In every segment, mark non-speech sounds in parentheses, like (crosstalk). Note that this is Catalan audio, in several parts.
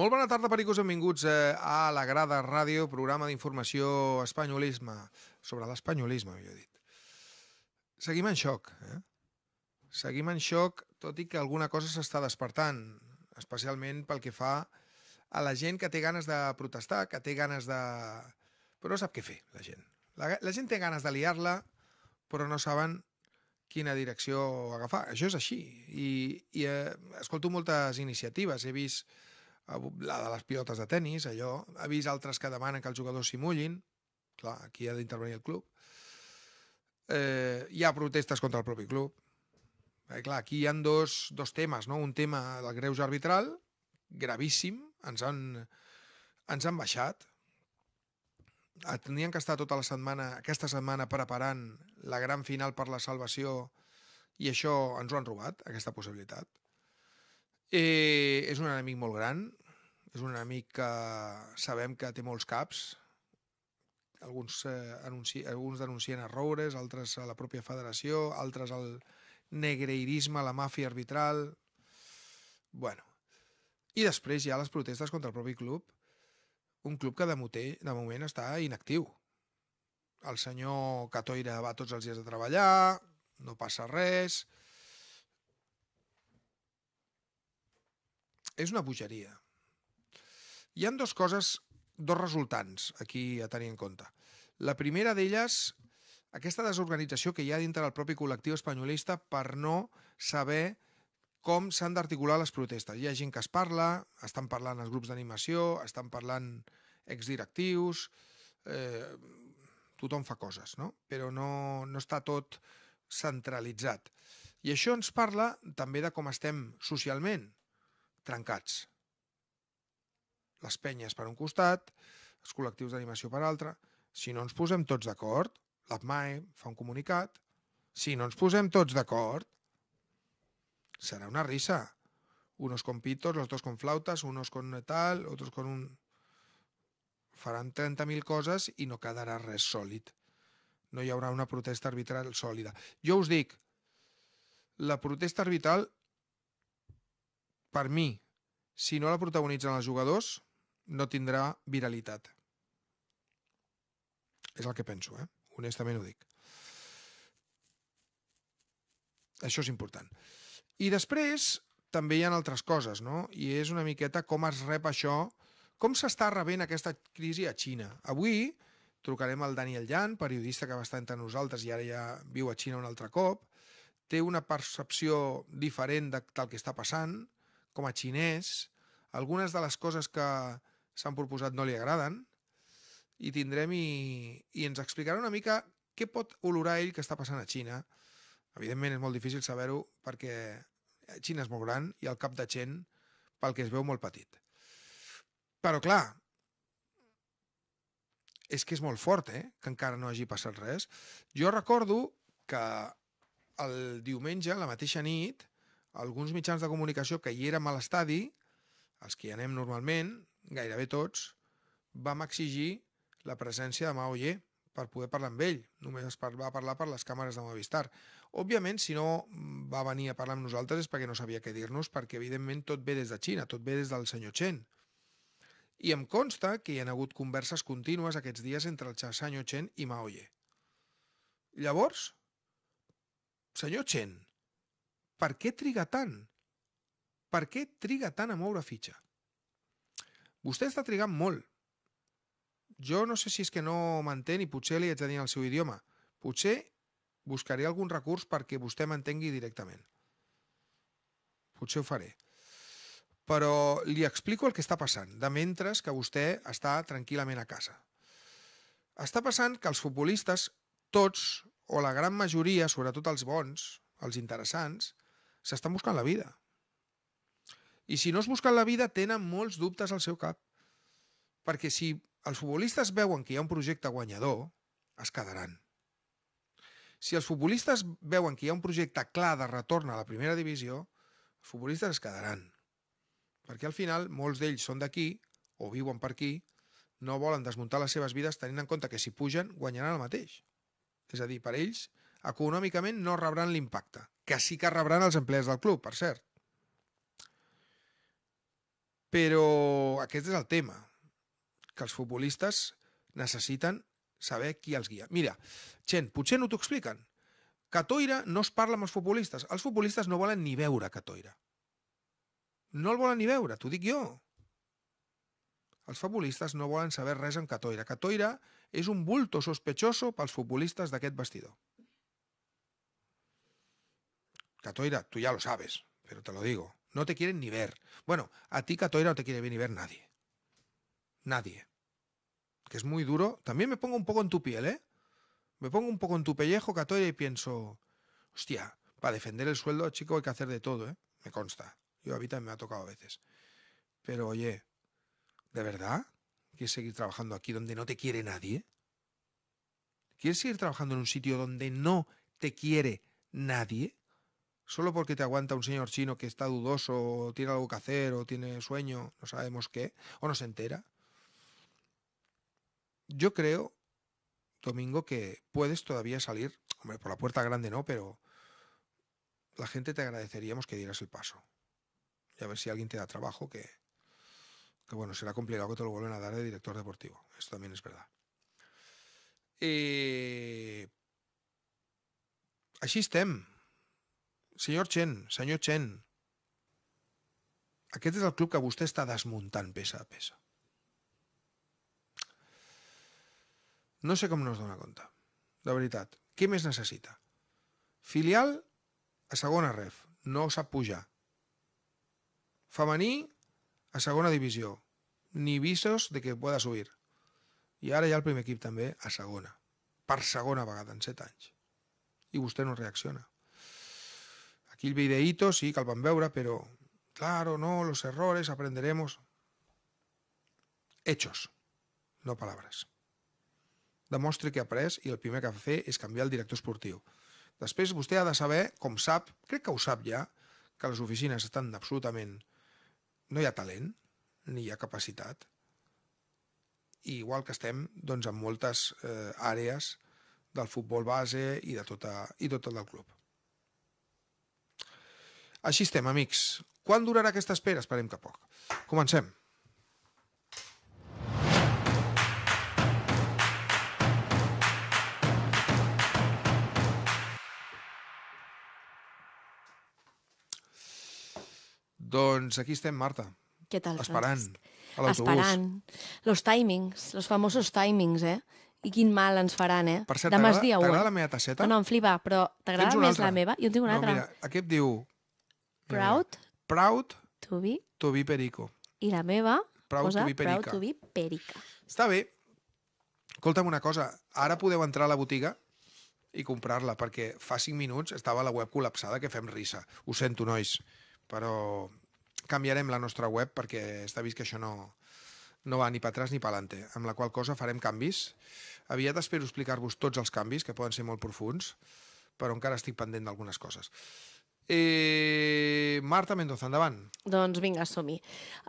Molt bona tarda, pericos, benvinguts eh, a La Grada Ràdio, programa d'informació espanyolisme, sobre l'espanyolisme, millor dit. Seguim en xoc, eh? Seguim en xoc, tot i que alguna cosa s'està despertant, especialment pel que fa a la gent que té ganes de protestar, que té ganes de... però no sap què fer, la gent. La, la gent té ganes de liar-la, però no saben quina direcció agafar. Això és així. I, i eh, escolto moltes iniciatives. He vist la de les pilotes de tennis, allò, ha vist altres que demanen que els jugadors s'hi mullin, clar, aquí ha d'intervenir el club, eh, hi ha protestes contra el propi club, eh, clar, aquí hi han dos, dos temes, no? un tema del greus arbitral, gravíssim, ens han, ens han baixat, ah, tenien que estar tota la setmana, aquesta setmana, preparant la gran final per la salvació i això ens ho han robat, aquesta possibilitat. Eh, és un enemic molt gran. És un amic que sabem que té molts caps. Alguns, eh, anunci, alguns denuncien a Roures, altres a la pròpia federació, altres al negreirisme, a la màfia arbitral... Bueno. I després hi ha les protestes contra el propi club, un club que de, moter, de moment està inactiu. El senyor Catoira va tots els dies a treballar, no passa res... És una bogeria. Hi han dos coses, dos resultants aquí a tenir en compte. La primera d'elles, aquesta desorganització que hi ha dintre del propi col·lectiu espanyolista per no saber com s'han d'articular les protestes. Hi ha gent que es parla, estan parlant els grups d'animació, estan parlant exdirectius, eh, tothom fa coses, no? però no, no està tot centralitzat. I això ens parla també de com estem socialment trencats les penyes per un costat, els col·lectius d'animació per altre. Si no ens posem tots d'acord, l'APMAE fa un comunicat, si no ens posem tots d'acord, serà una risa. Unos con pitos, los dos con flautas, unos con tal, otros con un... Faran 30.000 coses i no quedarà res sòlid. No hi haurà una protesta arbitral sòlida. Jo us dic, la protesta arbitral, per mi, si no la protagonitzen els jugadors, no tindrà viralitat. És el que penso, eh? honestament ho dic. Això és important. I després també hi ha altres coses, no? I és una miqueta com es rep això, com s'està rebent aquesta crisi a Xina. Avui trucarem al Daniel Jan, periodista que va estar entre nosaltres i ara ja viu a Xina un altre cop. Té una percepció diferent de, del que està passant, com a xinès. Algunes de les coses que, s'han proposat no li agraden, i tindrem i, i ens explicarà una mica què pot olorar ell que està passant a Xina. Evidentment és molt difícil saber-ho perquè Xina és molt gran i el cap de gent, pel que es veu, molt petit. Però clar, és que és molt fort, eh?, que encara no hagi passat res. Jo recordo que el diumenge, la mateixa nit, alguns mitjans de comunicació que hi érem a l'estadi, els que hi anem normalment, gairebé tots, vam exigir la presència de Mao Ye per poder parlar amb ell. Només es va parlar per les càmeres de Movistar. Òbviament, si no mm, va venir a parlar amb nosaltres és perquè no sabia què dir-nos, perquè evidentment tot ve des de Xina, tot ve des del senyor Chen. I em consta que hi ha hagut converses contínues aquests dies entre el senyor Chen i Mao Ye. Llavors, senyor Chen, per què triga tant? Per què triga tant a moure fitxa? Vostè està trigant molt. Jo no sé si és que no m'entén i potser li haig de dir el seu idioma. Potser buscaré algun recurs perquè vostè m'entengui directament. Potser ho faré. Però li explico el que està passant, de mentre que vostè està tranquil·lament a casa. Està passant que els futbolistes, tots, o la gran majoria, sobretot els bons, els interessants, s'estan buscant la vida. I si no es busquen la vida, tenen molts dubtes al seu cap. Perquè si els futbolistes veuen que hi ha un projecte guanyador, es quedaran. Si els futbolistes veuen que hi ha un projecte clar de retorn a la primera divisió, els futbolistes es quedaran. Perquè al final molts d'ells són d'aquí, o viuen per aquí, no volen desmuntar les seves vides tenint en compte que si pugen guanyaran el mateix. És a dir, per ells, econòmicament no rebran l'impacte, que sí que rebran els empleats del club, per cert. Però aquest és el tema, que els futbolistes necessiten saber qui els guia. Mira, gent, potser no t'ho expliquen. Catoira no es parla amb els futbolistes. Els futbolistes no volen ni veure Catoira. No el volen ni veure, t'ho dic jo. Els futbolistes no volen saber res amb Catoira. Catoira és un bulto sospechoso pels futbolistes d'aquest vestidor. Catoira, tu ja lo sabes, però te lo digo. No te quieren ni ver. Bueno, a ti, Catoira, no te quiere ni ver nadie. Nadie. Que es muy duro. También me pongo un poco en tu piel, ¿eh? Me pongo un poco en tu pellejo, Catoira, y pienso, hostia, para defender el sueldo, chico, hay que hacer de todo, ¿eh? Me consta. Yo a me ha tocado a veces. Pero oye, ¿de verdad? ¿Quieres seguir trabajando aquí donde no te quiere nadie? ¿Quieres seguir trabajando en un sitio donde no te quiere nadie? solo porque te aguanta un señor chino que está dudoso, o tiene algo que hacer, o tiene sueño, no sabemos qué, o no se entera. Yo creo, Domingo, que puedes todavía salir, hombre, por la puerta grande no, pero la gente te agradeceríamos que dieras el paso. Y a ver si alguien te da trabajo, que, bueno, será complicado que te lo vuelvan a dar de director deportivo. Esto también es verdad. y eh, així Senyor Chen, senyor Chen. Aquest és el club que vostè està desmuntant peça a peça. No sé com no es dona compte. De veritat. Què més necessita? Filial a segona ref. No sap pujar. Femení a segona divisió. Ni visos de que pueda subir. I ara ja el primer equip també a segona. Per segona vegada en set anys. I vostè no reacciona. Aquí el videíto, sí, que el van veure, però, claro, no, los errores, aprenderemos. Hechos, no paraules. Demostri que ha après i el primer que ha de fer és canviar el director esportiu. Després vostè ha de saber, com sap, crec que ho sap ja, que les oficines estan absolutament... No hi ha talent, ni hi ha capacitat. I igual que estem doncs, en moltes eh, àrees del futbol base i de tota, i tot el club. Així estem, amics. Quan durarà aquesta espera? Esperem que poc. Comencem. Doncs aquí estem, Marta. Què tal, Esperant. Francesc? A l'autobús. Esperant. Los timings, los famosos timings, eh? I quin mal ens faran, eh? Per cert, eh? t'agrada la meva tasseta? No, no, em flipa, però t'agrada més altra? la meva? Jo en tinc una no, altra. Mira, aquest diu Proud. Proud. To be. To be perico. I la meva proud posa to be perica. proud to be perica. Està bé. Escolta'm una cosa, ara podeu entrar a la botiga i comprar-la, perquè fa 5 minuts estava la web col·lapsada que fem risa. Ho sento, nois, però canviarem la nostra web perquè està vist que això no, no va ni per atràs ni per alante, amb la qual cosa farem canvis. Aviat espero explicar-vos tots els canvis, que poden ser molt profuns, però encara estic pendent d'algunes coses. Eh, Marta Mendoza, endavant. Doncs vinga, som-hi.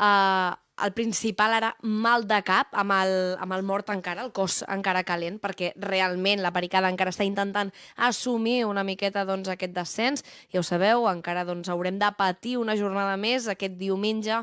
Uh, el principal ara mal de cap amb el, amb el mort encara, el cos encara calent, perquè realment la pericada encara està intentant assumir una miqueta doncs, aquest descens. Ja ho sabeu, encara doncs, haurem de patir una jornada més aquest diumenge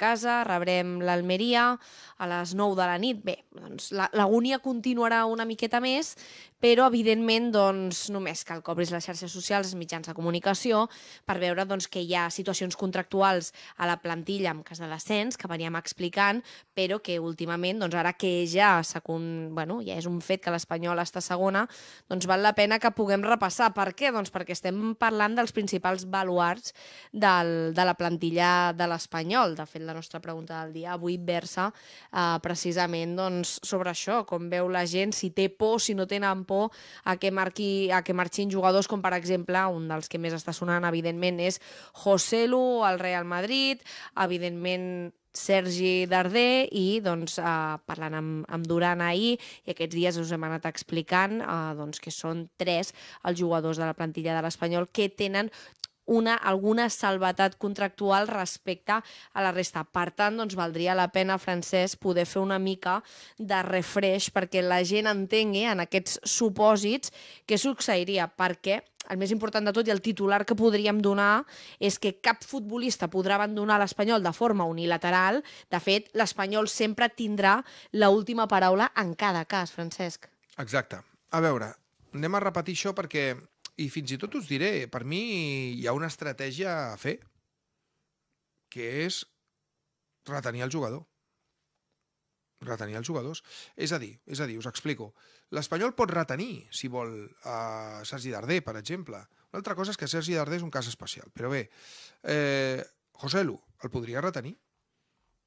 casa, rebrem l'Almeria a les 9 de la nit. Bé, doncs l'agonia continuarà una miqueta més, però evidentment doncs, només cal que obris les xarxes socials, els mitjans de comunicació, per veure doncs, que hi ha situacions contractuals a la plantilla en cas de descens, que veníem explicant, però que últimament, doncs, ara que ja, bueno, ja és un fet que l'Espanyol està segona, doncs val la pena que puguem repassar. Per què? Doncs perquè estem parlant dels principals baluarts del, de la plantilla de l'Espanyol. De fet, la nostra pregunta del dia avui versa eh, precisament doncs, sobre això, com veu la gent, si té por, si no tenen por a que, marqui, a que marxin jugadors com, per exemple, un dels que més està sonant, evidentment, és Joselu al Real Madrid, evidentment Sergi Darder i doncs, eh, parlant amb, amb Duran ahir i aquests dies us hem anat explicant eh, doncs, que són tres els jugadors de la plantilla de l'Espanyol que tenen una, alguna salvetat contractual respecte a la resta. Per tant, doncs, valdria la pena, Francesc, poder fer una mica de refresh perquè la gent entengui en aquests supòsits què succeiria, perquè el més important de tot i el titular que podríem donar és que cap futbolista podrà abandonar l'Espanyol de forma unilateral. De fet, l'Espanyol sempre tindrà l última paraula en cada cas, Francesc. Exacte. A veure, anem a repetir això perquè i fins i tot us diré, per mi hi ha una estratègia a fer, que és retenir el jugador. Retenir els jugadors. És a dir, és a dir us explico. L'Espanyol pot retenir, si vol, a Sergi Darder, per exemple. Una altra cosa és que Sergi Darder és un cas especial. Però bé, eh, José Lu, el podria retenir?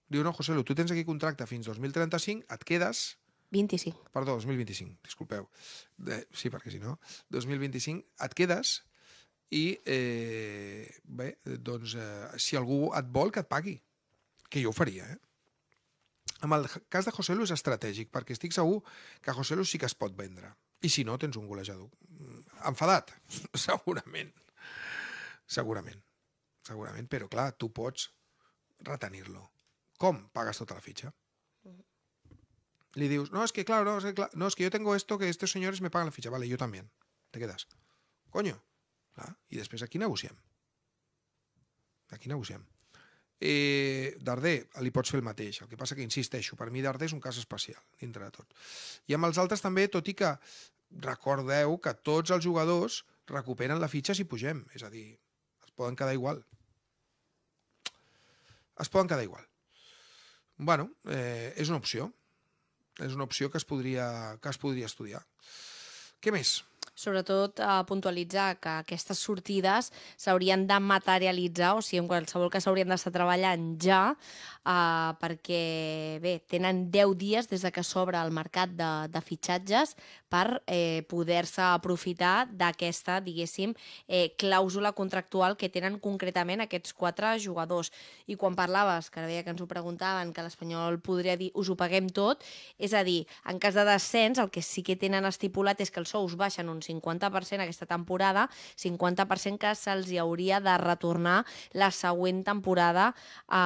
Diu, no, José Lu, tu tens aquí contracte fins 2035, et quedes 25. Perdó, 2025, disculpeu. De, sí, perquè si no, 2025 et quedes i, eh, bé, doncs, eh, si algú et vol, que et pagui. Que jo ho faria, eh? Amb el cas de José Lu és estratègic, perquè estic segur que José Lu sí que es pot vendre. I si no, tens un golejador. Mm, enfadat, (laughs) segurament. Segurament. Segurament, però clar, tu pots retenir-lo. Com? Pagues tota la fitxa le dius, no, es que claro, no es que, claro, no, es que yo tengo esto, que estos señores me pagan la ficha. Vale, yo también. Te quedas. Coño. Clar. Ah, I després aquí negociem. Aquí negociem. Eh, Dardé, li pots fer el mateix. El que passa que, insisteixo, per mi Dardé és un cas especial, dintre de tot. I amb els altres també, tot i que recordeu que tots els jugadors recuperen la fitxa si pugem. És a dir, es poden quedar igual. Es poden quedar igual. bueno, eh, és una opció és una opció que es podria, que es podria estudiar. Què més? sobretot eh, puntualitzar que aquestes sortides s'haurien de materialitzar, o sigui, en qualsevol que s'haurien d'estar treballant ja, eh, perquè, bé, tenen 10 dies des de que s'obre el mercat de, de fitxatges per eh, poder-se aprofitar d'aquesta, diguéssim, eh, clàusula contractual que tenen concretament aquests quatre jugadors. I quan parlaves, que ara deia que ens ho preguntaven, que l'Espanyol podria dir us ho paguem tot, és a dir, en cas de descens, el que sí que tenen estipulat és que els sous baixen un 50% aquesta temporada, 50% que se'ls hi hauria de retornar la següent temporada a,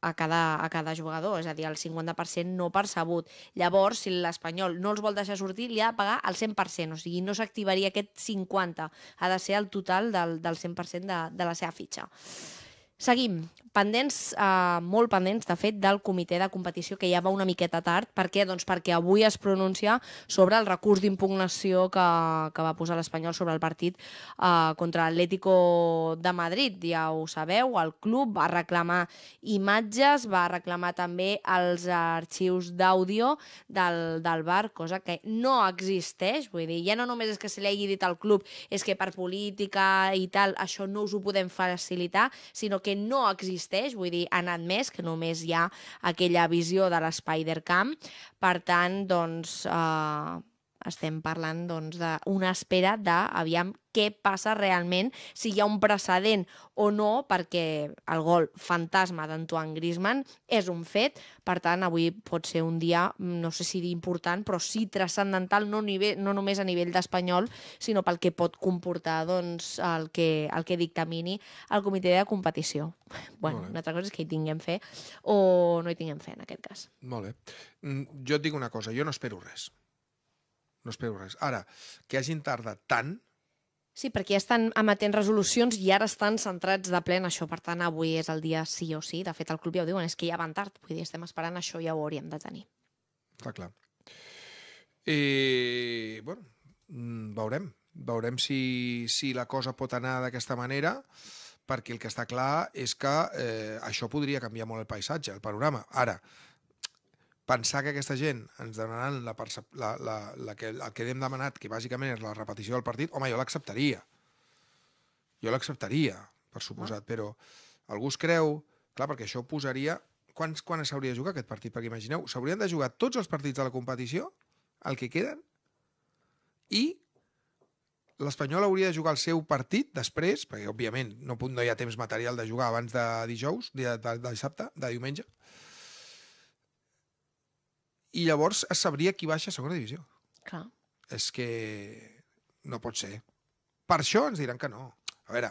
a, cada, a cada jugador, és a dir, el 50% no percebut. Llavors, si l'Espanyol no els vol deixar sortir, li ha de pagar el 100%, o sigui, no s'activaria aquest 50%, ha de ser el total del, del 100% de, de la seva fitxa. Seguim pendents, eh, molt pendents, de fet, del comitè de competició, que ja va una miqueta tard. Per què? Doncs perquè avui es pronuncia sobre el recurs d'impugnació que, que va posar l'Espanyol sobre el partit eh, contra l'Atlético de Madrid. Ja ho sabeu, el club va reclamar imatges, va reclamar també els arxius d'àudio del, del bar, cosa que no existeix. Vull dir, ja no només és que se li hagi dit al club és que per política i tal, això no us ho podem facilitar, sinó que no existeix existeix, vull dir, ha anat més, que només hi ha aquella visió de l'espai d'Ercamp. Per tant, doncs, eh, estem parlant doncs, espera de, aviam, què passa realment, si hi ha un precedent o no, perquè el gol fantasma d'Antoine Griezmann és un fet, per tant, avui pot ser un dia, no sé si important, però sí transcendental, no, nivell, no només a nivell d'espanyol, sinó pel que pot comportar doncs, el, que, el que dictamini el comitè de competició. Bueno, una altra cosa és que hi tinguem fe o no hi tinguem fe, en aquest cas. Molt bé. Mm, jo et dic una cosa, jo no espero res no espero res. Ara, que hagin tardat tant... Sí, perquè ja estan emetent resolucions i ara estan centrats de plen això. Per tant, avui és el dia sí o sí. De fet, el club ja ho diuen, és que ja van tard. Vull dir, estem esperant això, ja ho hauríem de tenir. Està clar. Eh, bueno, mm, veurem. Veurem si, si la cosa pot anar d'aquesta manera perquè el que està clar és que eh, això podria canviar molt el paisatge, el panorama. Ara, pensar que aquesta gent ens donaran la, la, la, la que, el que hem demanat, que bàsicament és la repetició del partit, home, jo l'acceptaria. Jo l'acceptaria, per suposat, ah. però algú es creu... Clar, perquè això posaria... Quan, quan s'hauria de jugar aquest partit? Perquè imagineu, s'haurien de jugar tots els partits de la competició, el que queden, i l'Espanyol hauria de jugar el seu partit després, perquè, òbviament, no, no hi ha temps material de jugar abans de dijous, de, de, de dissabte, de diumenge, i llavors es sabria qui baixa a segona divisió. Clar. És que no pot ser. Per això ens diran que no. A veure,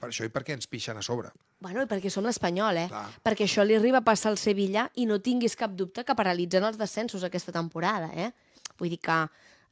per això i perquè ens pixen a sobre. Bueno, i perquè són l'Espanyol, eh? Clar. Perquè això li arriba a passar al Sevilla i no tinguis cap dubte que paralitzen els descensos aquesta temporada, eh? Vull dir que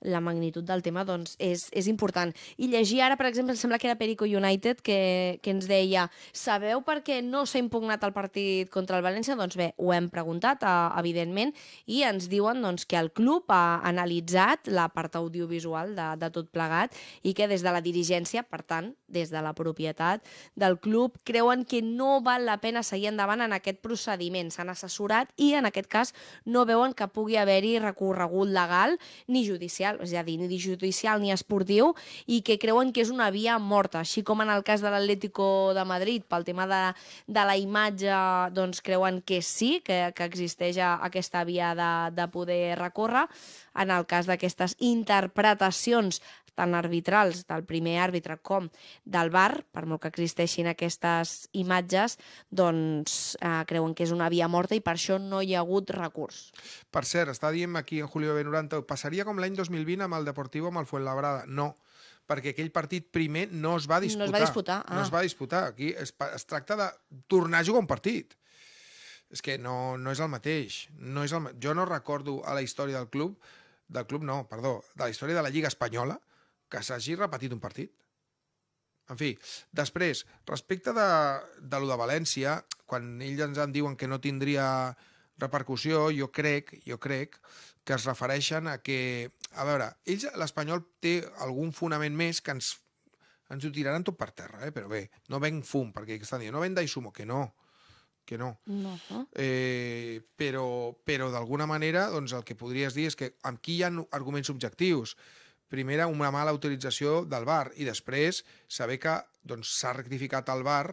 la magnitud del tema doncs, és, és important. I llegir ara, per exemple, em sembla que era Perico United que, que ens deia sabeu per què no s'ha impugnat el partit contra el València? Doncs bé, ho hem preguntat, a, eh, evidentment, i ens diuen doncs, que el club ha analitzat la part audiovisual de, de tot plegat i que des de la dirigència, per tant, des de la propietat del club, creuen que no val la pena seguir endavant en aquest procediment. S'han assessorat i, en aquest cas, no veuen que pugui haver-hi recorregut legal ni judicial, és a dir, ni judicial ni esportiu, i que creuen que és una via morta, així com en el cas de l'Atlético de Madrid, pel tema de, de la imatge, doncs creuen que sí, que, que existeix aquesta via de, de poder recórrer en el cas d'aquestes interpretacions tant arbitrals del primer àrbitre com del VAR, per molt que existeixin aquestes imatges, doncs eh, creuen que és una via morta i per això no hi ha hagut recurs. Per cert, està dient aquí en Julio B90, passaria com l'any 2020 amb el Deportivo amb el Fuenlabrada? No, perquè aquell partit primer no es va disputar. No es va disputar. Ah. No es ah. va disputar. Aquí es, es tracta de tornar a jugar un partit. És que no, no és el mateix. No és el, jo no recordo a la història del club del club no, perdó, de la història de la Lliga Espanyola, que s'hagi repetit un partit. En fi, després, respecte de, de lo de València, quan ells ens en diuen que no tindria repercussió, jo crec, jo crec que es refereixen a que... A veure, ells, l'Espanyol té algun fonament més que ens, ens ho tiraran tot per terra, eh? però bé, no venc fum, perquè estan dient, no venda i sumo, que no, que no. no. Eh? però però d'alguna manera doncs, el que podries dir és que aquí hi ha arguments objectius. Primera, una mala utilització del bar i després saber que doncs, s'ha doncs, rectificat el bar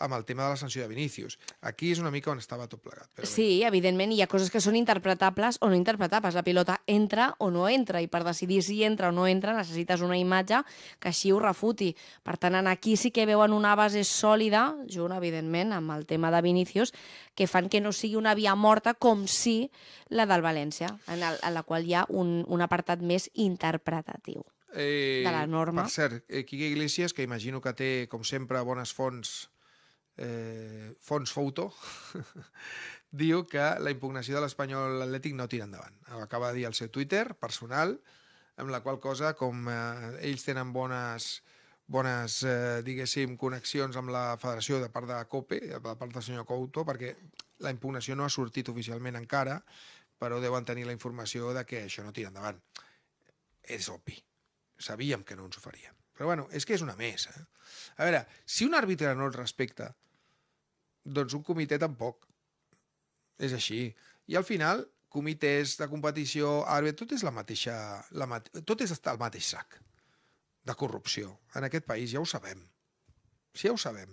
amb el tema de la sanció de Vinícius. Aquí és una mica on estava tot plegat. Però sí, bé. evidentment, hi ha coses que són interpretables o no interpretables. La pilota entra o no entra, i per decidir si entra o no entra necessites una imatge que així ho refuti. Per tant, en aquí sí que veuen una base sòlida, junt, evidentment, amb el tema de Vinícius, que fan que no sigui una via morta com si la del València, en, el, en la qual hi ha un, un apartat més interpretatiu. Eh, de la norma. Per cert, eh, Quique Iglesias, que imagino que té, com sempre, bones fonts eh, Fons Fouto, (laughs) diu que la impugnació de l'Espanyol Atlètic no tira endavant. Ho acaba de dir al seu Twitter personal, amb la qual cosa, com eh, ells tenen bones bones, eh, diguéssim, connexions amb la federació de part de COPE, de part del senyor Couto, perquè la impugnació no ha sortit oficialment encara, però deuen tenir la informació de que això no tira endavant. És obvi. Sabíem que no ens ho faríem. Però bueno, és que és una mesa. Eh? A veure, si un àrbitre no el respecta, doncs un comitè tampoc. És així. I al final, comitès de competició, àrbit, tot és la mateixa... La mate, tot és estar al mateix sac de corrupció. En aquest país ja ho sabem. Sí, ja ho sabem.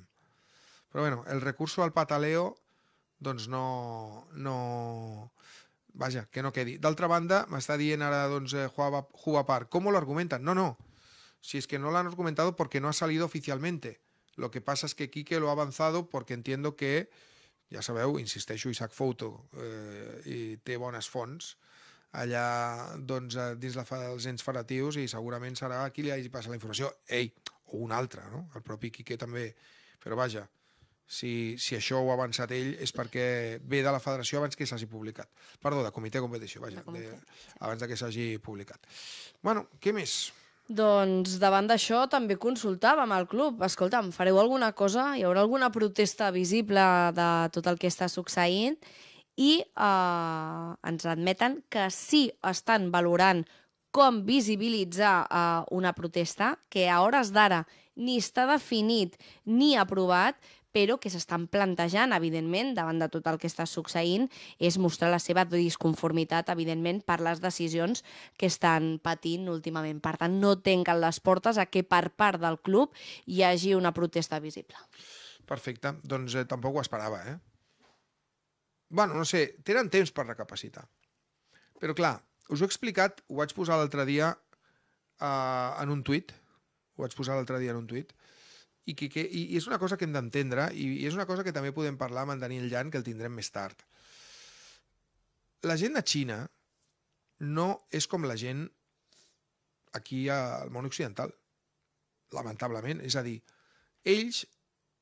Però bueno, el recurso al pataleo doncs no... no vaja, que no quedi. D'altra banda, m'està dient ara doncs, eh, Juba Park, com lo argumentan? No, no, si és que no l'han argumentat perquè no ha salit oficialment. Lo que passa és que Quique lo ha avanzado perquè entiendo que, ja sabeu, insisteixo, Isaac Fouto eh, i té bones fonts allà doncs, eh, dins la fa dels ens federatius i segurament serà qui li hagi passat la informació, ell o un altre, no? el propi Quique també. Però vaja, si, si això ho ha avançat ell és perquè ve de la federació abans que s'hagi publicat. Perdó, de comitè de competició, vaja, de, abans de que s'hagi publicat. Bueno, què més? Doncs davant d'això també consultàvem al club. Escolta'm, fareu alguna cosa? Hi haurà alguna protesta visible de tot el que està succeint? I eh, ens admeten que sí estan valorant com visibilitzar eh, una protesta que a hores d'ara ni està definit ni aprovat, però que s'estan plantejant, evidentment, davant de tot el que està succeint, és mostrar la seva disconformitat, evidentment, per les decisions que estan patint últimament. Per tant, no tenen les portes a que per part del club hi hagi una protesta visible. Perfecte. Doncs eh, tampoc ho esperava, eh? bueno, no sé, tenen temps per recapacitar. Però clar, us ho he explicat, ho vaig posar l'altre dia eh, en un tuit, ho vaig posar l'altre dia en un tuit, i, que, que, i és una cosa que hem d'entendre i, i és una cosa que també podem parlar amb en Daniel Jan, que el tindrem més tard. La gent de Xina no és com la gent aquí al món occidental, lamentablement. És a dir, ells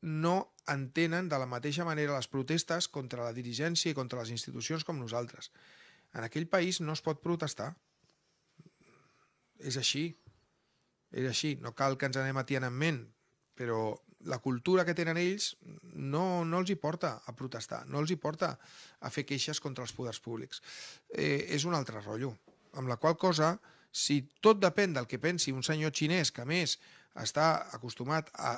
no entenen de la mateixa manera les protestes contra la dirigència i contra les institucions com nosaltres. En aquell país no es pot protestar. És així. És així. No cal que ens anem a Tiananmen però la cultura que tenen ells no, no els hi porta a protestar, no els hi porta a fer queixes contra els poders públics. Eh, és un altre rotllo, amb la qual cosa, si tot depèn del que pensi un senyor xinès, que més està acostumat a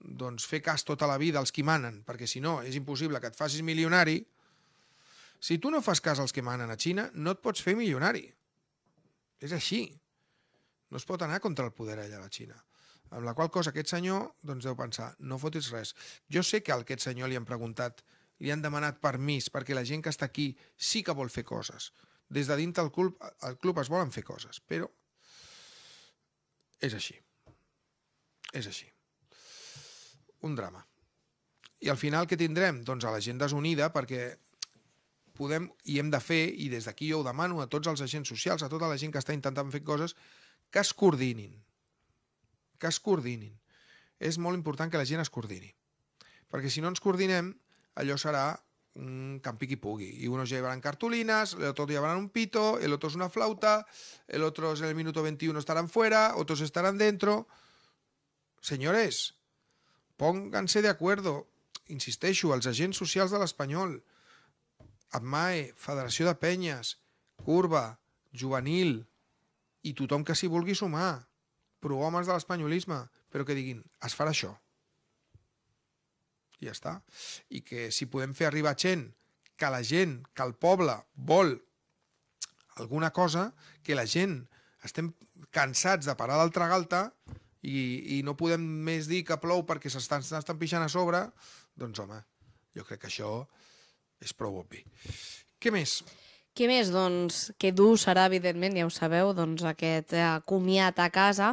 doncs, fer cas tota la vida als qui manen, perquè si no és impossible que et facis milionari, si tu no fas cas als que manen a Xina, no et pots fer milionari. És així. No es pot anar contra el poder allà a la Xina. Amb la qual cosa aquest senyor doncs deu pensar, no fotis res. Jo sé que a aquest senyor li han preguntat, li han demanat permís, perquè la gent que està aquí sí que vol fer coses. Des de dintre el club, el club es volen fer coses, però és així. És així. Un drama. I al final què tindrem? Doncs a la gent desunida, perquè podem i hem de fer, i des d'aquí jo ho demano a tots els agents socials, a tota la gent que està intentant fer coses, que es coordinin que es coordinin. És molt important que la gent es coordini, perquè si no ens coordinem, allò serà un campi qui pugui. Y unos llevaran cartolines, l'altre otro llevarán un pito, el és una flauta, l'altre en el minuto 21 estarán fora, altres estarán dentro. Señores, pónganse de acuerdo, insisteixo, els agents socials de l'Espanyol, AMAE, Federació de Penyes, Curva, Juvenil i tothom que s'hi vulgui sumar prohomes de l'espanyolisme, però que diguin, es farà això. I ja està. I que si podem fer arribar gent, que la gent, que el poble vol alguna cosa, que la gent estem cansats de parar d'altra galta i, i no podem més dir que plou perquè s'estan estan pixant a sobre, doncs home, jo crec que això és prou obvi. Què més? Què més? Doncs que dur serà, evidentment, ja ho sabeu, doncs aquest eh, comiat a casa,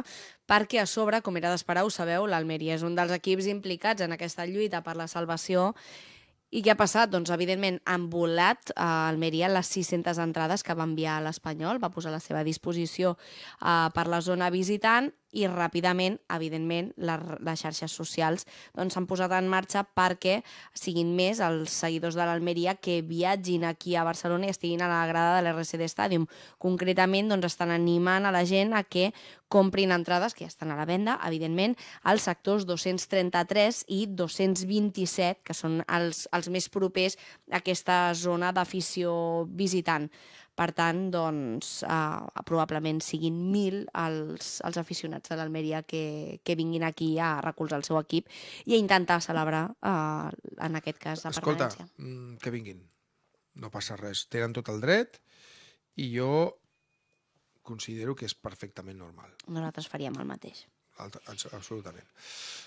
perquè a sobre, com era d'esperar, ho sabeu, l'Almeria és un dels equips implicats en aquesta lluita per la salvació i què ha passat? Doncs, evidentment, han volat a Almeria les 600 entrades que va enviar l'Espanyol, va posar a la seva disposició eh, per la zona visitant i ràpidament, evidentment, la, les xarxes socials doncs, s'han doncs, posat en marxa perquè siguin més els seguidors de l'Almeria que viatgin aquí a Barcelona i estiguin a la grada de l'RCD Stadium. Concretament, doncs, estan animant a la gent a que comprin entrades, que ja estan a la venda, evidentment, als sectors 233 i 227, que són els, els més propers a aquesta zona d'afició visitant. Per tant, doncs, eh, probablement siguin mil els, els aficionats de l'Almeria que, que vinguin aquí a recolzar el seu equip i a intentar celebrar, eh, en aquest cas, la Escolta, permanència. Mm, que vinguin. No passa res. Tenen tot el dret i jo considero que és perfectament normal. Nosaltres faríem el mateix. Absolutament.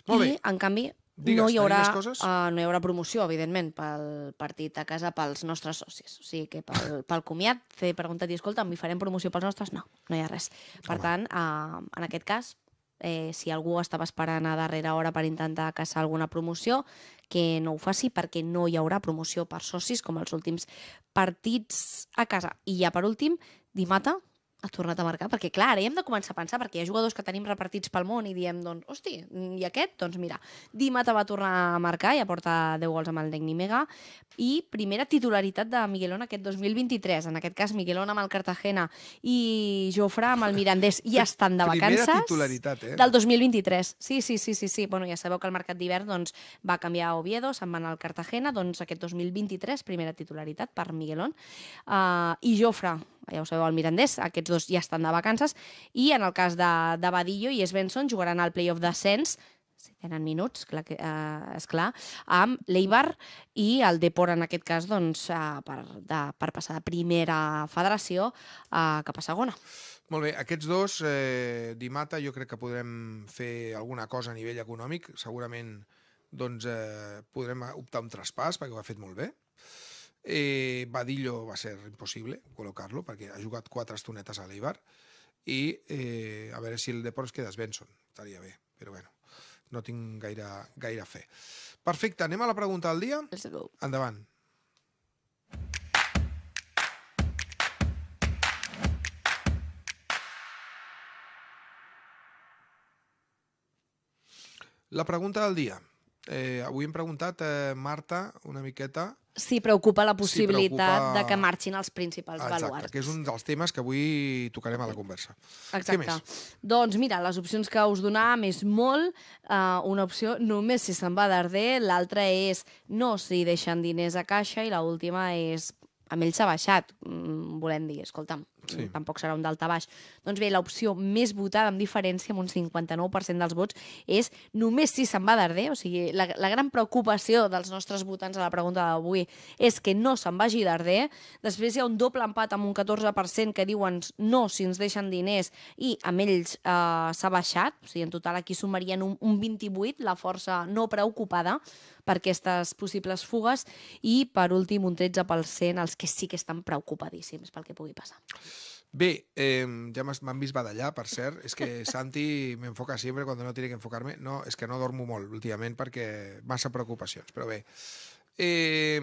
Molt I, bé. en canvi, Digues, no, hi haurà, uh, no hi haurà promoció, evidentment, pel partit a casa pels nostres socis. O sigui que pel, (laughs) pel comiat he preguntat i escolta, hi farem promoció pels nostres? No, no hi ha res. Per Home. tant, uh, en aquest cas, eh, si algú estava esperant a darrera hora per intentar caçar alguna promoció, que no ho faci perquè no hi haurà promoció per socis com els últims partits a casa. I ja per últim, Dimata, ha tornat a marcar, perquè clar, ara hem de començar a pensar, perquè hi ha jugadors que tenim repartits pel món i diem, doncs, hosti, i aquest? Doncs mira, Dimata va tornar a marcar, ja porta 10 gols amb el Degni Mega, i primera titularitat de Miguelón aquest 2023, en aquest cas Miguelón amb el Cartagena i Jofra amb el Mirandés, ja (laughs) estan de vacances. Primera titularitat, eh? Del 2023, sí, sí, sí, sí, sí. Bueno, ja sabeu que el mercat d'hivern doncs, va canviar a Oviedo, se'n van al Cartagena, doncs aquest 2023, primera titularitat per Miguelón. Uh, I Jofra, ja ho sabeu, el Mirandés, aquests dos ja estan de vacances, i en el cas de, de Badillo i Svensson jugaran al playoff descens si tenen minuts, clar que, eh, esclar, amb l'Eibar i el Depor, en aquest cas, doncs, eh, per, de, per passar de primera federació eh, cap a segona. Molt bé, aquests dos, eh, Dimata, jo crec que podrem fer alguna cosa a nivell econòmic. Segurament doncs, eh, podrem optar un traspàs, perquè ho ha fet molt bé. Eh, Badillo va ser impossible col·locar-lo perquè ha jugat quatre estonetes a l'Eibar i eh, a veure si el Depor es queda Svensson, estaria bé, però bueno, no tinc gaire, gaire fe. Perfecte, anem a la pregunta del dia? Let's go. Endavant. La pregunta del dia. Eh, avui hem preguntat, eh, Marta, una miqueta... Si preocupa la possibilitat si preocupa... de que marxin els principals Exacte, baluarts. que és un dels temes que avui tocarem a la conversa. Exacte. Doncs mira, les opcions que us donàvem és molt. eh, una opció, només si se'n va d'arder, l'altra és no si deixen diners a caixa i l última és amb ells s'ha baixat. Mm, volem dir, escolta'm, sí. tampoc serà un d'alta baix. Doncs bé, l'opció més votada amb diferència, amb un 59% dels vots, és només si se'n va Darder, o sigui, la, la gran preocupació dels nostres votants a la pregunta d'avui és que no se'n vagi Darder, després hi ha un doble empat amb un 14% que diuen no si ens deixen diners i amb ells eh, s'ha baixat, o sigui, en total aquí sumarien un, un 28, la força no preocupada, per aquestes possibles fugues i, per últim, un 13% els que sí que estan preocupadíssims pel que pugui passar. Bé, eh, ja m'han vist badallar, per cert. És que Santi m'enfoca sempre quan no tiene que enfocar-me. No, és que no dormo molt últimament perquè massa preocupacions, però bé. Eh,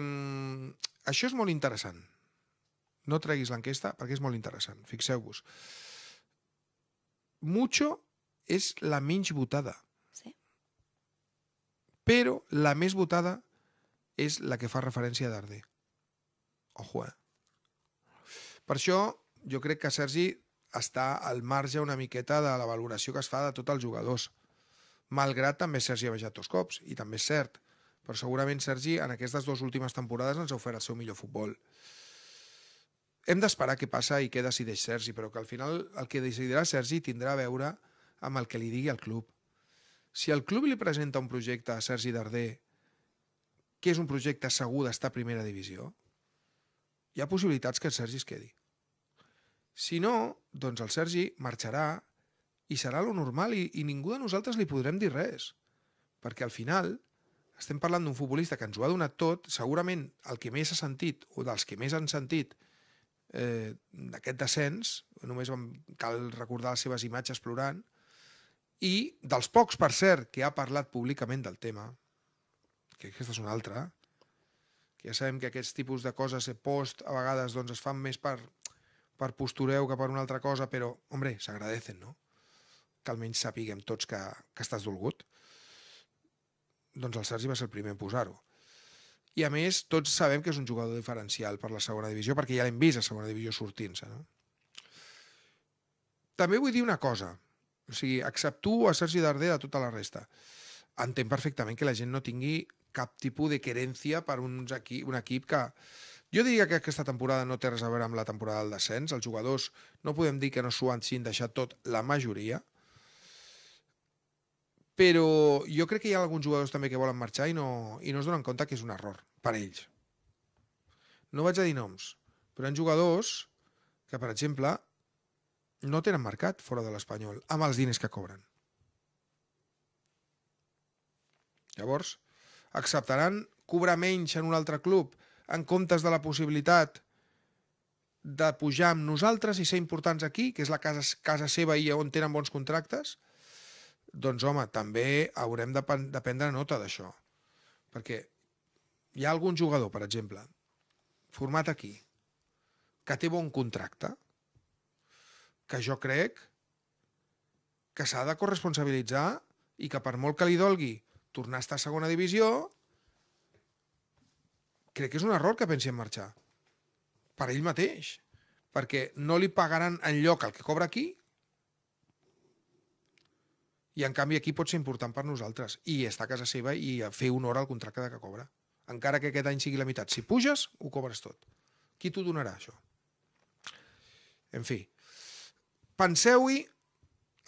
això és molt interessant. No treguis l'enquesta perquè és molt interessant. Fixeu-vos. Mucho és la menys votada. Sí. Però la més votada és la que fa referència a Darder. Ojo, eh? Per això jo crec que Sergi està al marge una miqueta de la valoració que es fa de tots els jugadors. Malgrat també Sergi ha baixat dos cops, i també és cert, però segurament Sergi en aquestes dues últimes temporades ens ha ofert el seu millor futbol. Hem d'esperar què passa i què decideix Sergi, però que al final el que decidirà Sergi tindrà a veure amb el que li digui el club. Si el club li presenta un projecte a Sergi Darder, que és un projecte segur d'estar a primera divisió, hi ha possibilitats que el Sergi es quedi. Si no, doncs el Sergi marxarà i serà lo normal i, i ningú de nosaltres li podrem dir res. Perquè al final estem parlant d'un futbolista que ens ho ha donat tot, segurament el que més ha sentit o dels que més han sentit eh, d'aquest descens, només vam, cal recordar les seves imatges plorant, i dels pocs, per cert, que ha parlat públicament del tema, que aquesta és una altra, que ja sabem que aquests tipus de coses post a vegades doncs, es fan més per, per postureu que per una altra cosa, però, hombre, s'agradecen, no? Que almenys sapiguem tots que, que estàs dolgut. Doncs el Sergi va ser el primer a posar-ho. I a més, tots sabem que és un jugador diferencial per la segona divisió, perquè ja l'hem vist a segona divisió sortint-se, no? També vull dir una cosa, o sigui, accepto a Sergi Darder de tota la resta. Entenc perfectament que la gent no tingui cap tipus de querència per uns equip, un equip que, jo diria que aquesta temporada no té res a veure amb la temporada del descens. Els jugadors no podem dir que no s'ho han deixat tot la majoria, però jo crec que hi ha alguns jugadors també que volen marxar i no, i no es donen compte que és un error per ells. No vaig a dir noms, però hi ha jugadors que, per exemple, no tenen mercat fora de l'Espanyol amb els diners que cobren. Llavors, acceptaran cobrar menys en un altre club en comptes de la possibilitat de pujar amb nosaltres i ser importants aquí, que és la casa, casa seva i on tenen bons contractes, doncs home, també haurem de, de prendre nota d'això. Perquè hi ha algun jugador, per exemple, format aquí, que té bon contracte, que jo crec que s'ha de corresponsabilitzar i que per molt que li dolgui tornar a estar a segona divisió, crec que és un error que pensi en marxar. Per ell mateix. Perquè no li pagaran en lloc el que cobra aquí i en canvi aquí pot ser important per nosaltres i estar a casa seva i fer honor al contracte que cobra. Encara que aquest any sigui la meitat. Si puges, ho cobres tot. Qui t'ho donarà, això? En fi. Penseu-hi,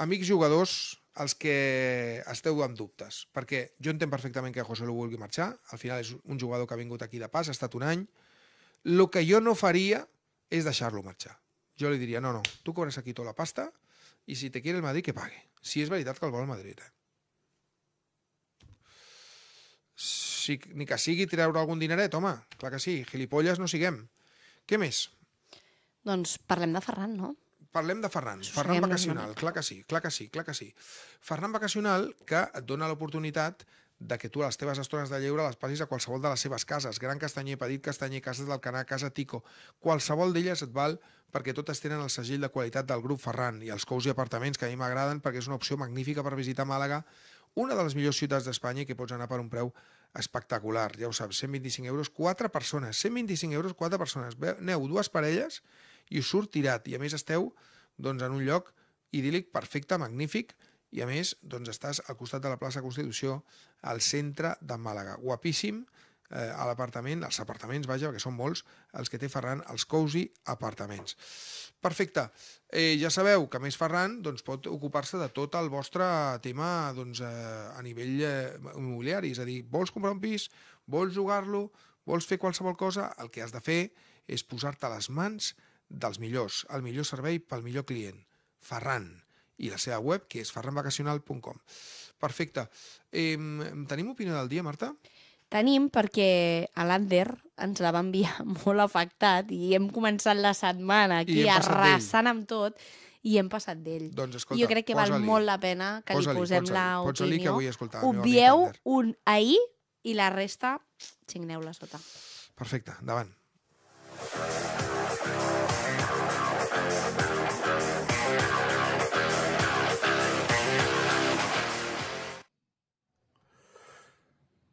amics jugadors, els que esteu amb dubtes, perquè jo entenc perfectament que José Lu vulgui marxar, al final és un jugador que ha vingut aquí de pas, ha estat un any, el que jo no faria és deixar-lo marxar. Jo li diria, no, no, tu cobres aquí tota la pasta i si te quiere el Madrid, que pague. Si és veritat que el vol el Madrid, eh? Si, ni que sigui treure algun dineret, home, clar que sí, gilipolles no siguem. Què més? Doncs parlem de Ferran, no? Parlem de Ferran. Ferran sí, vacacional, clar que sí, clar que sí, clar que sí. Ferran vacacional que et dona l'oportunitat de que tu les teves estones de lleure les passis a qualsevol de les seves cases, Gran Castanyer, Petit Castanyer, Cases del Canà, Casa Tico, qualsevol d'elles et val perquè totes tenen el segell de qualitat del grup Ferran i els cous i apartaments que a mi m'agraden perquè és una opció magnífica per visitar Màlaga, una de les millors ciutats d'Espanya que pots anar per un preu espectacular, ja ho saps, 125 euros, 4 persones, 125 euros, 4 persones, aneu dues parelles, i surt tirat. I a més esteu doncs, en un lloc idíl·lic, perfecte, magnífic, i a més doncs, estàs al costat de la plaça Constitució, al centre de Màlaga. Guapíssim, eh, a l'apartament, els apartaments, vaja, perquè són molts, els que té Ferran, els cozy apartaments. Perfecte. Eh, ja sabeu que, més, Ferran doncs, pot ocupar-se de tot el vostre tema doncs, eh, a nivell eh, immobiliari. És a dir, vols comprar un pis, vols jugar-lo, vols fer qualsevol cosa, el que has de fer és posar-te les mans dels millors, el millor servei pel millor client, Ferran, i la seva web, que és ferranvacacional.com. Perfecte. Eh, tenim opinió del dia, Marta? Tenim, perquè a l'Ander ens la va enviar (laughs) molt afectat i hem començat la setmana aquí arrasant amb tot i hem passat d'ell. Doncs escolta, jo crec que val molt la pena que li posem l'opinió. que vull escoltar Obvieu un ahir i la resta signeu-la sota. Perfecte, endavant.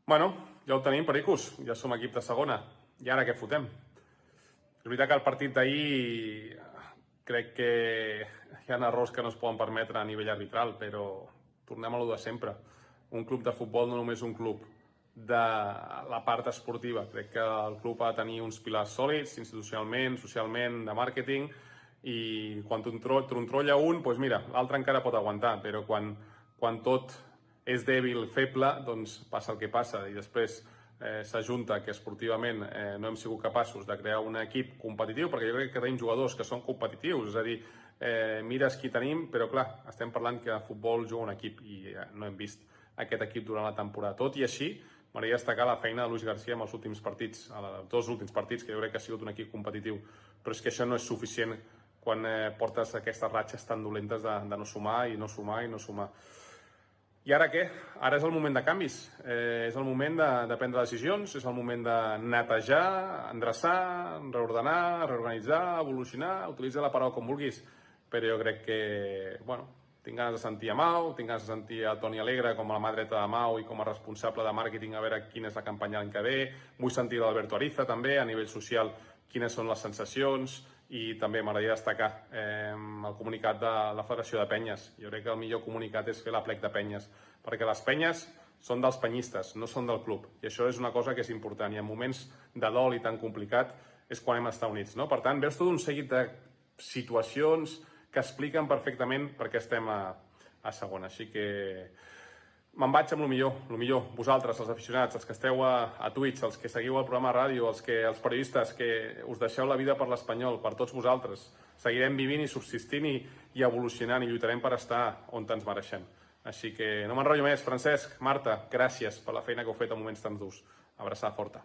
Bueno, ja ho tenim, pericos. Ja som equip de segona. I ara què fotem? És veritat que el partit d'ahir crec que hi ha errors que no es poden permetre a nivell arbitral, però tornem a lo de sempre. Un club de futbol no només un club de la part esportiva. Crec que el club ha de tenir uns pilars sòlids, institucionalment, socialment, de màrqueting, i quan t'entrontrolla un, doncs mira, l'altre encara pot aguantar, però quan, quan tot és dèbil, feble, doncs passa el que passa i després eh, s'ajunta que esportivament eh, no hem sigut capaços de crear un equip competitiu, perquè jo crec que tenim jugadors que són competitius, és a dir, eh, mires qui tenim, però clar, estem parlant que a futbol juga un equip i eh, no hem vist aquest equip durant la temporada. Tot i així, M'agradaria destacar la feina de Luis García en els últims partits, en els dos últims partits, que jo crec que ha sigut un equip competitiu, però és que això no és suficient quan eh, portes aquestes ratxes tan dolentes de, de no sumar i no sumar i no sumar. I ara què? Ara és el moment de canvis. Eh, és el moment de, de prendre decisions, és el moment de netejar, endreçar, reordenar, reorganitzar, evolucionar, utilitza la paraula com vulguis. Però jo crec que, bueno, tinc ganes de sentir a Mau, tinc ganes de sentir a Toni Alegre com a la mà dreta de Mau i com a responsable de màrqueting a veure quina és la campanya l'any que ve. Vull sentir l'Alberto Ariza també a nivell social, quines són les sensacions, i també m'agradaria destacar eh, el comunicat de la Federació de Penyes. Jo crec que el millor comunicat és fer la de penyes, perquè les penyes són dels penyistes, no són del club. I això és una cosa que és important. I en moments de dol i tan complicat és quan hem d'estar units. No? Per tant, veus tot un seguit de situacions que expliquen perfectament per què estem a, a segona. Així que me'n vaig amb el millor, el millor. Vosaltres, els aficionats, els que esteu a, a Twitch, els que seguiu el programa de ràdio, els, que, els periodistes que us deixeu la vida per l'Espanyol, per tots vosaltres. Seguirem vivint i subsistint i, i evolucionant i lluitarem per estar on ens mereixem. Així que no m'enrotllo més. Francesc, Marta, gràcies per la feina que heu fet en moments tan durs. Abraçar forta.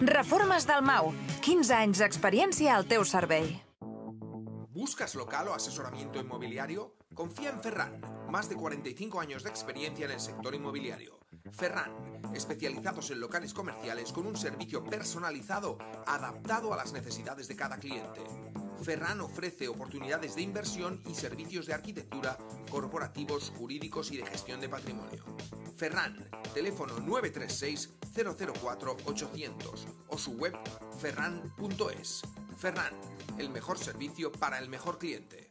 Reformas Dalmau. 15 años de experiencia al teu servei. ¿Buscas local o asesoramiento inmobiliario? Confía en Ferran. Más de 45 años de experiencia en el sector inmobiliario. Ferran, especializados en locales comerciales con un servicio personalizado adaptado a las necesidades de cada cliente. Ferran ofrece oportunidades de inversión y servicios de arquitectura, corporativos, jurídicos y de gestión de patrimonio. Ferran, teléfono 936 004-800 o su web ferran.es. Ferran, el mejor servicio para el mejor cliente.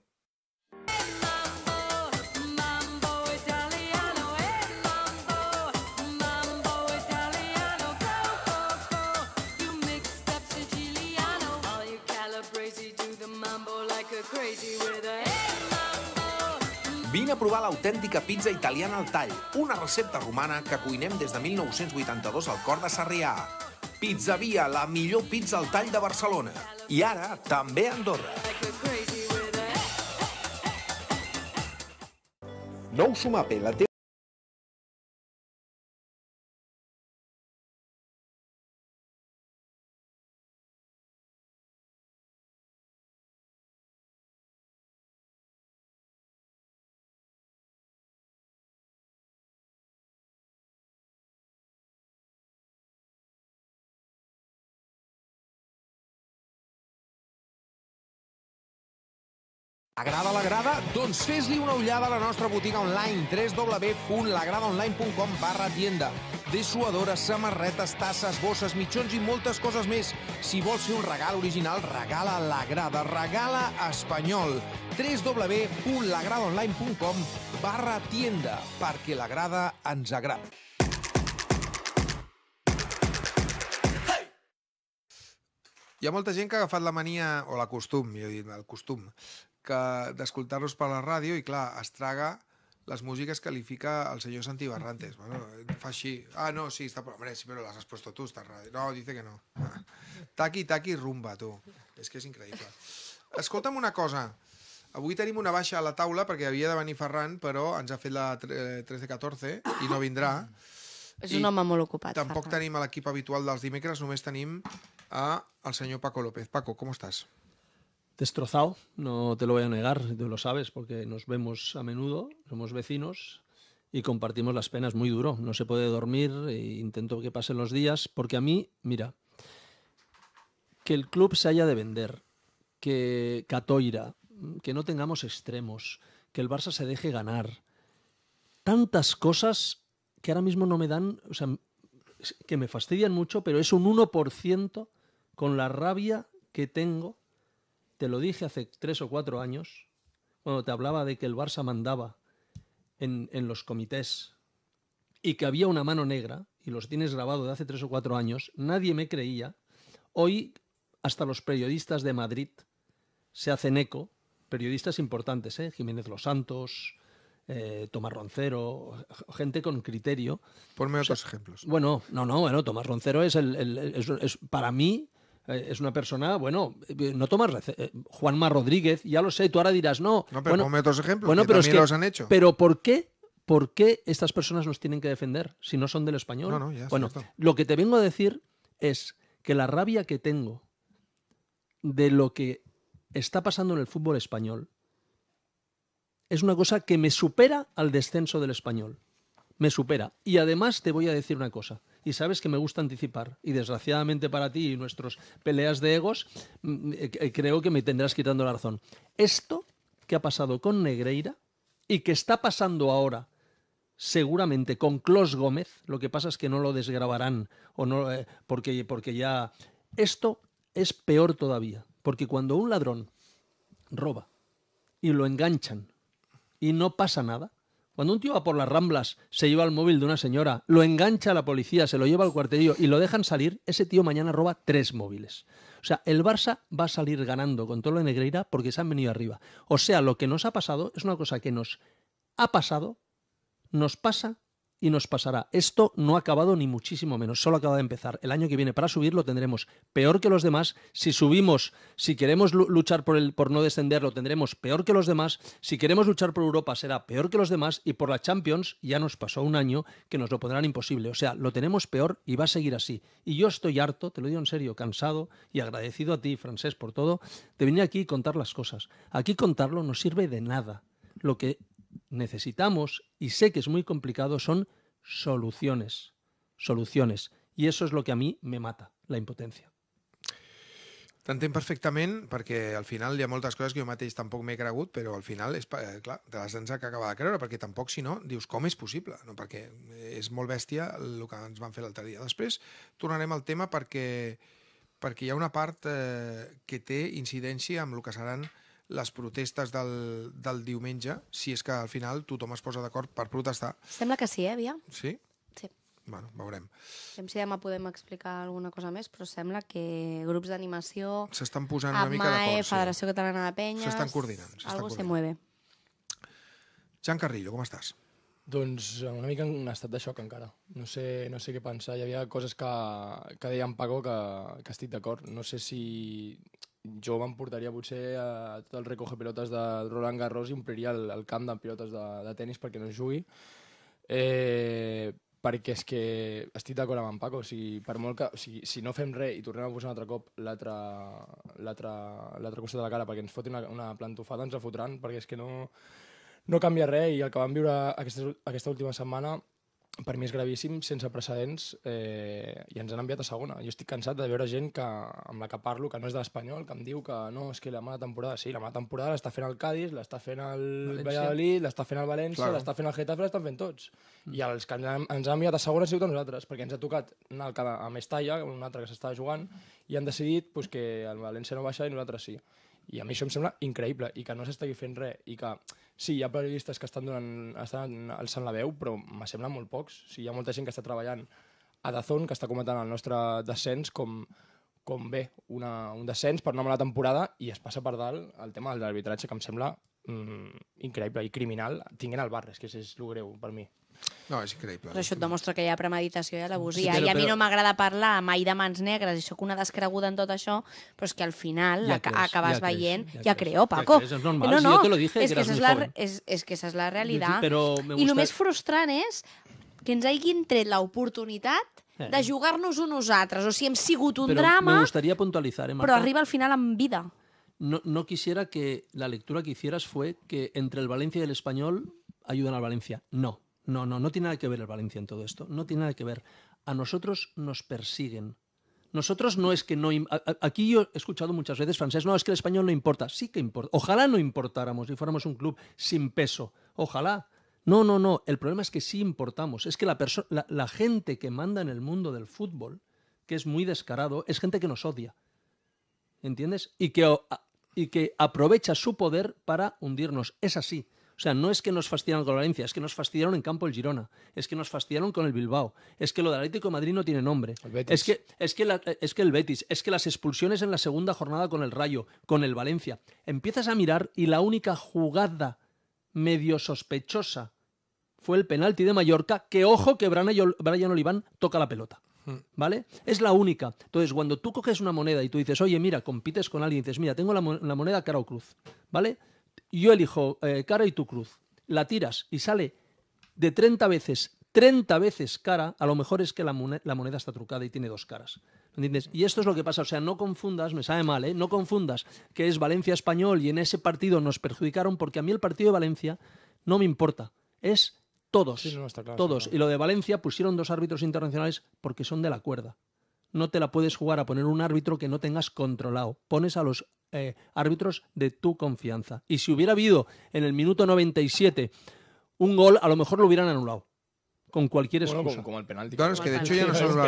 Vine a provar l'autèntica pizza italiana al tall, una recepta romana que cuinem des de 1982 al cor de Sarrià. Pizza Via, la millor pizza al tall de Barcelona. I ara, també a Andorra. Nou Sumape, la teva Agrada grada? Doncs fes-li una ullada a la nostra botiga online www.lagradaonline.com barra tienda. Dessuadores, samarretes, tasses, bosses, mitjons i moltes coses més. Si vols fer un regal original, regala la grada, regala espanyol. www.lagradaonline.com barra tienda, perquè la grada ens agrada. Hi ha molta gent que ha agafat la mania, o la costum, jo he dit, el costum, d'escoltar-los per la ràdio i, clar, es traga les músiques que li fica el senyor Santi Barrantes. Bueno, fa així. Ah, no, sí, està... Hombre, sí, però les has puesto tu, esta ràdio. No, dice que no. Ah. Taqui, taqui, rumba, tu. És que és increïble. Escolta'm una cosa. Avui tenim una baixa a la taula perquè havia de venir Ferran, però ens ha fet la 13-14 i no vindrà. És un home molt ocupat. Tampoc tenim tenim l'equip habitual dels dimecres, només tenim a el senyor Paco López. Paco, com estàs? destrozado, no te lo voy a negar, tú lo sabes, porque nos vemos a menudo, somos vecinos y compartimos las penas muy duro. No se puede dormir, e intento que pasen los días, porque a mí, mira, que el club se haya de vender, que Catoira, que no tengamos extremos, que el Barça se deje ganar. Tantas cosas que ahora mismo no me dan, o sea, que me fastidian mucho, pero es un 1% con la rabia que tengo te lo dije hace tres o cuatro años, cuando te hablaba de que el Barça mandaba en, los comités y que había una mano negra, y los tienes grabado de hace tres o cuatro años, nadie me creía. Hoy hasta los periodistas de Madrid se hacen eco, periodistas importantes, ¿eh? Jiménez Los Santos, eh, Tomás Roncero, gente con criterio. Ponme otros ejemplos. Bueno, no, no, bueno, Tomás Roncero es, el, es, para mí eh, es una persona, bueno, eh, no tomas eh, Juanma Rodríguez, ya lo sé, tú ahora dirás, no. No, pero bueno, otros ejemplos, pero que, los han hecho. Pero ¿por qué? ¿Por qué estas personas nos tienen que defender si no son del español? No, bueno, lo que te vengo a decir es que la rabia que tengo de lo que está pasando en el fútbol español es una cosa que me supera al descenso del español me supera. Y además te voy a decir una cosa, y sabes que me gusta anticipar, y desgraciadamente para ti y nuestros peleas de egos, mm, eh, eh, creo que me tendrás quitando la razón. Esto que ha pasado con Negreira y que está pasando ahora seguramente con Clos Gómez, lo que pasa es que no lo desgrabarán o no eh, porque porque ya esto es peor todavía, porque cuando un ladrón roba y lo enganchan y no pasa nada, cuando un tío va por las ramblas, se lleva el móvil de una señora, lo engancha a la policía, se lo lleva al cuartelillo y lo dejan salir, ese tío mañana roba tres móviles. O sea, el Barça va a salir ganando con todo lo de Negreira porque se han venido arriba. O sea, lo que nos ha pasado es una cosa que nos ha pasado, nos pasa y nos pasará. Esto no ha acabado ni muchísimo menos, solo acaba de empezar. El año que viene para subir lo tendremos peor que los demás. Si subimos, si queremos luchar por, el, por no descender, lo tendremos peor que los demás. Si queremos luchar por Europa, será peor que los demás. Y por la Champions ya nos pasó un año que nos lo pondrán imposible. O sea, lo tenemos peor y va a seguir así. Y yo estoy harto, te lo digo en serio, cansado y agradecido a ti, Francés, por todo, de venir aquí y contar las cosas. Aquí contarlo no sirve de nada. Lo que necesitamos, y sé que es muy complicado, son soluciones. Soluciones. Y eso es lo que a mí me mata, la impotencia. T'entén perfectament, perquè al final hi ha moltes coses que jo mateix tampoc m'he cregut, però al final, és, eh, clar, te les tens que acabar de creure, perquè tampoc, si no, dius, com és possible? No? Perquè és molt bèstia el que ens van fer l'altre dia. Després tornarem al tema perquè, perquè hi ha una part eh, que té incidència amb el que seran eh, les protestes del, del diumenge, si és que al final tothom es posa d'acord per protestar. Sembla que sí, eh, Via? Sí? Sí. Bueno, veurem. Sembla si demà podem explicar alguna cosa més, però sembla que grups d'animació... S'estan posant una mica d'acord. Sí. Federació Catalana de Penyes... S'estan coordinant. Algo coordinant. se mueve. Jan Carrillo, com estàs? Doncs una mica en estat de xoc encara. No sé, no sé què pensar. Hi havia coses que, que deia en Paco que, que estic d'acord. No sé si jo m'emportaria potser a eh, tot el recoge pelotes de Roland Garros i ompliria el, el camp de pilotes de, de tennis perquè no es jugui. Eh, perquè és que estic d'acord amb en Paco, o sigui, per molt que, o sigui, si no fem res i tornem a posar un altre cop l'altre costat de la cara perquè ens fotin una, una plantofada, ens la fotran, perquè és que no, no canvia res i el que vam viure aquesta, aquesta última setmana per mi és gravíssim, sense precedents, eh, i ens han enviat a segona. Jo estic cansat de veure gent que, amb la que parlo, que no és de l'Espanyol, que em diu que no, és que la mala temporada, sí, la mala temporada l'està fent el Cádiz, l'està fent el València. Valladolid, l'està fent el València, claro. l'està fent el Getafe, l'estan fent tots. Mm. I els que ens han, enviat a segona han sigut a nosaltres, perquè ens ha tocat anar al cada, a més talla, un altre que s'estava jugant, i han decidit pues, que el València no baixa i nosaltres sí. I a mi això em sembla increïble, i que no s'estigui fent res, i que sí, hi ha periodistes que estan, donant, estan alçant la veu, però me sembla molt pocs. O sigui, hi ha molta gent que està treballant a Dazón, que està comentant el nostre descens com, com bé una, un descens per una mala temporada i es passa per dalt el tema de l'arbitratge, que em sembla mm, increïble i criminal, tinguent el Barres, que és, és el greu per mi. No, és increïble. Però això et demostra que hi ha premeditació i l'abusia. Sí, I a mi no m'agrada parlar mai de mans negres i sóc una descreguda en tot això, però és que al final ja creus, acabes ja veient... Ja, ja creo, Paco. Ja creus, és normal, no, no, si jo te lo dije, és que, que és la, és, és que esa és la realitat. Però gusta... I el més frustrant és que ens hagin tret l'oportunitat eh. de jugar-nos un nosaltres. O sigui, hem sigut un però drama... Però gustaría puntualizar, eh, Marta? Però arriba al final amb vida. No, no quisiera que la lectura que hicieras fue que entre el Valencia i el ajuden al Valencia. No. No, no, no tiene nada que ver el Valencia en todo esto. No tiene nada que ver. A nosotros nos persiguen. Nosotros no es que no. Aquí yo he escuchado muchas veces francés, no, es que el español no importa. Sí que importa. Ojalá no importáramos y fuéramos un club sin peso. Ojalá. No, no, no. El problema es que sí importamos. Es que la, gente que manda en el mundo del fútbol, que es muy descarado, es gente que nos odia. ¿Entiendes? Y y que aprovecha su poder para hundirnos. Es así. O sea, no es que nos fastidiaron con Valencia, es que nos fastidiaron en campo el Girona, es que nos fastidiaron con el Bilbao, es que lo del Atlético Madrid no tiene nombre. Es que, es, que es que el Betis, es que las expulsiones en la segunda jornada con el Rayo, con el Valencia. Empiezas a mirar y la única jugada medio sospechosa fue el penalti de Mallorca, que ojo que Brian Oliván toca la pelota. Hmm. ¿Vale? Es la única. Entonces, cuando tú coges una moneda y tú dices, oye, mira, compites con alguien dices, mira, tengo la, moneda cara o cruz, ¿vale? yo elijo eh, cara y tu cruz, la tiras y sale de 30 veces, 30 veces cara, a lo mejor es que la, moneda, está trucada y tiene dos caras. ¿Entiendes? Y esto es lo que pasa, o sea, no confundas, me sabe mal, ¿eh? no confundas que es Valencia español y en ese partido nos perjudicaron porque a mí el partido de Valencia no me importa, es todos, todos. Y lo de Valencia pusieron dos árbitros internacionales porque son de la cuerda. No te la puedes jugar a poner un árbitro que no tengas controlado. Pones a los eh, árbitros de tu confianza. Y si hubiera habido en el minuto 97 un gol, a lo mejor lo hubieran anulado. Con cualquier excusa. como, el penalti. es que de hecho ya no se lo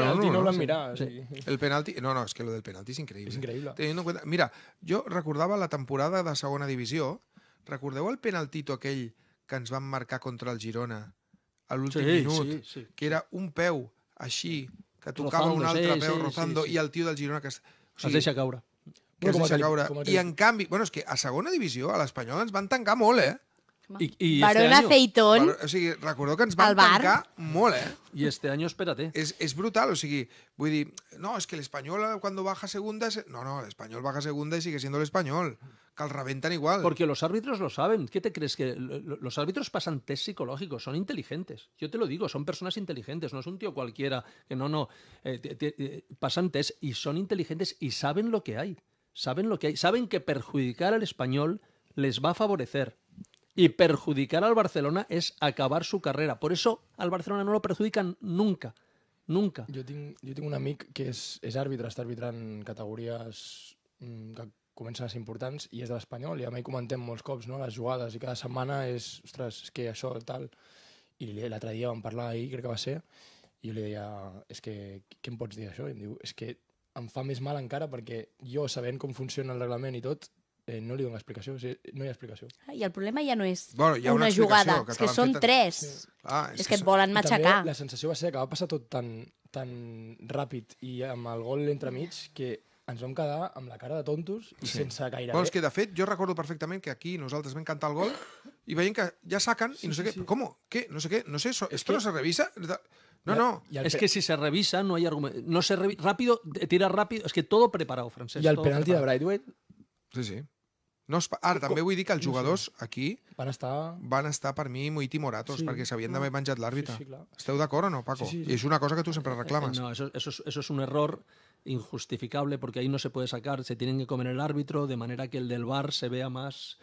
han mirado. El penalti, no, no, es que lo del penalti es increíble. Teniendo en cuenta, mira, yo recordaba la temporada de segona división recordaba el penaltito aquel que ens van marcar contra el Girona al último minuto, Que era un peu así, que tocava un altre peu rozando, y al tío del Girona que... O es y en cambio, bueno, es que a segunda división a l'Espanyol, ens van tancar mole eh? y Aceitón. recuerdo que van bar. tancar y eh? este año espérate. es brutal, o sigui, a no, es que el español cuando baja segunda... Es... No, no, español baja segunda y sigue siendo el que calraventan igual. Porque los árbitros lo saben. ¿Qué te crees? Que los árbitros pasan test psicológicos, son inteligentes. Yo te lo digo, son personas inteligentes, no es un tío cualquiera que no, no, pasantes eh, eh, pasan test y son inteligentes y saben lo que hay. saben lo que hay, saben que perjudicar al español les va a favorecer. Y perjudicar al Barcelona es acabar su carrera. Por eso al Barcelona no lo perjudican nunca. Nunca. Jo tinc, jo tinc un amic que és, és àrbitre, està arbitrant categories mm, que comencen a ser importants i és de l'Espanyol, i a mi comentem molts cops no? les jugades, i cada setmana és, ostres, és que això, tal... I l'altre dia vam parlar ahir, crec que va ser, i jo li deia, és que què em pots dir això? I em diu, és que em fa més mal encara perquè jo, sabent com funciona el reglament i tot, eh, no li dono explicació, o sigui, no hi ha explicació. Ah, I el problema ja no és bueno, hi ha una, una jugada, que, és que són fet... tres. Sí. Ah, és, és que, que et volen matxacar. També la sensació va ser que va passar tot tan, tan ràpid i amb el gol entremig que ens vam quedar amb la cara de tontos i sí. sense gaire... Bueno, és que, de fet, jo recordo perfectament que aquí nosaltres vam cantar el gol y vayan ya sacan y no sé qué. ¿Cómo? ¿Qué? No sé qué. No sé eso. ¿Esto no se revisa? No, no. es que si se revisa, no hay argumento. No se rápido, tira rápido. Es que todo preparado, francés. Y al penalti de Brightway. Sí, sí. No, también voy a dir que los jugadors aquí van estar, van estar para mí, muy timoratos, porque perquè s'havien me menjat l'àrbitre. el árbitro. Esteu o no, Paco? Y es una cosa que tú siempre reclamas. Eh, no, eso, eso es un error injustificable porque ahí no se puede sacar, se tienen que comer el árbitro de manera que el del bar se vea más...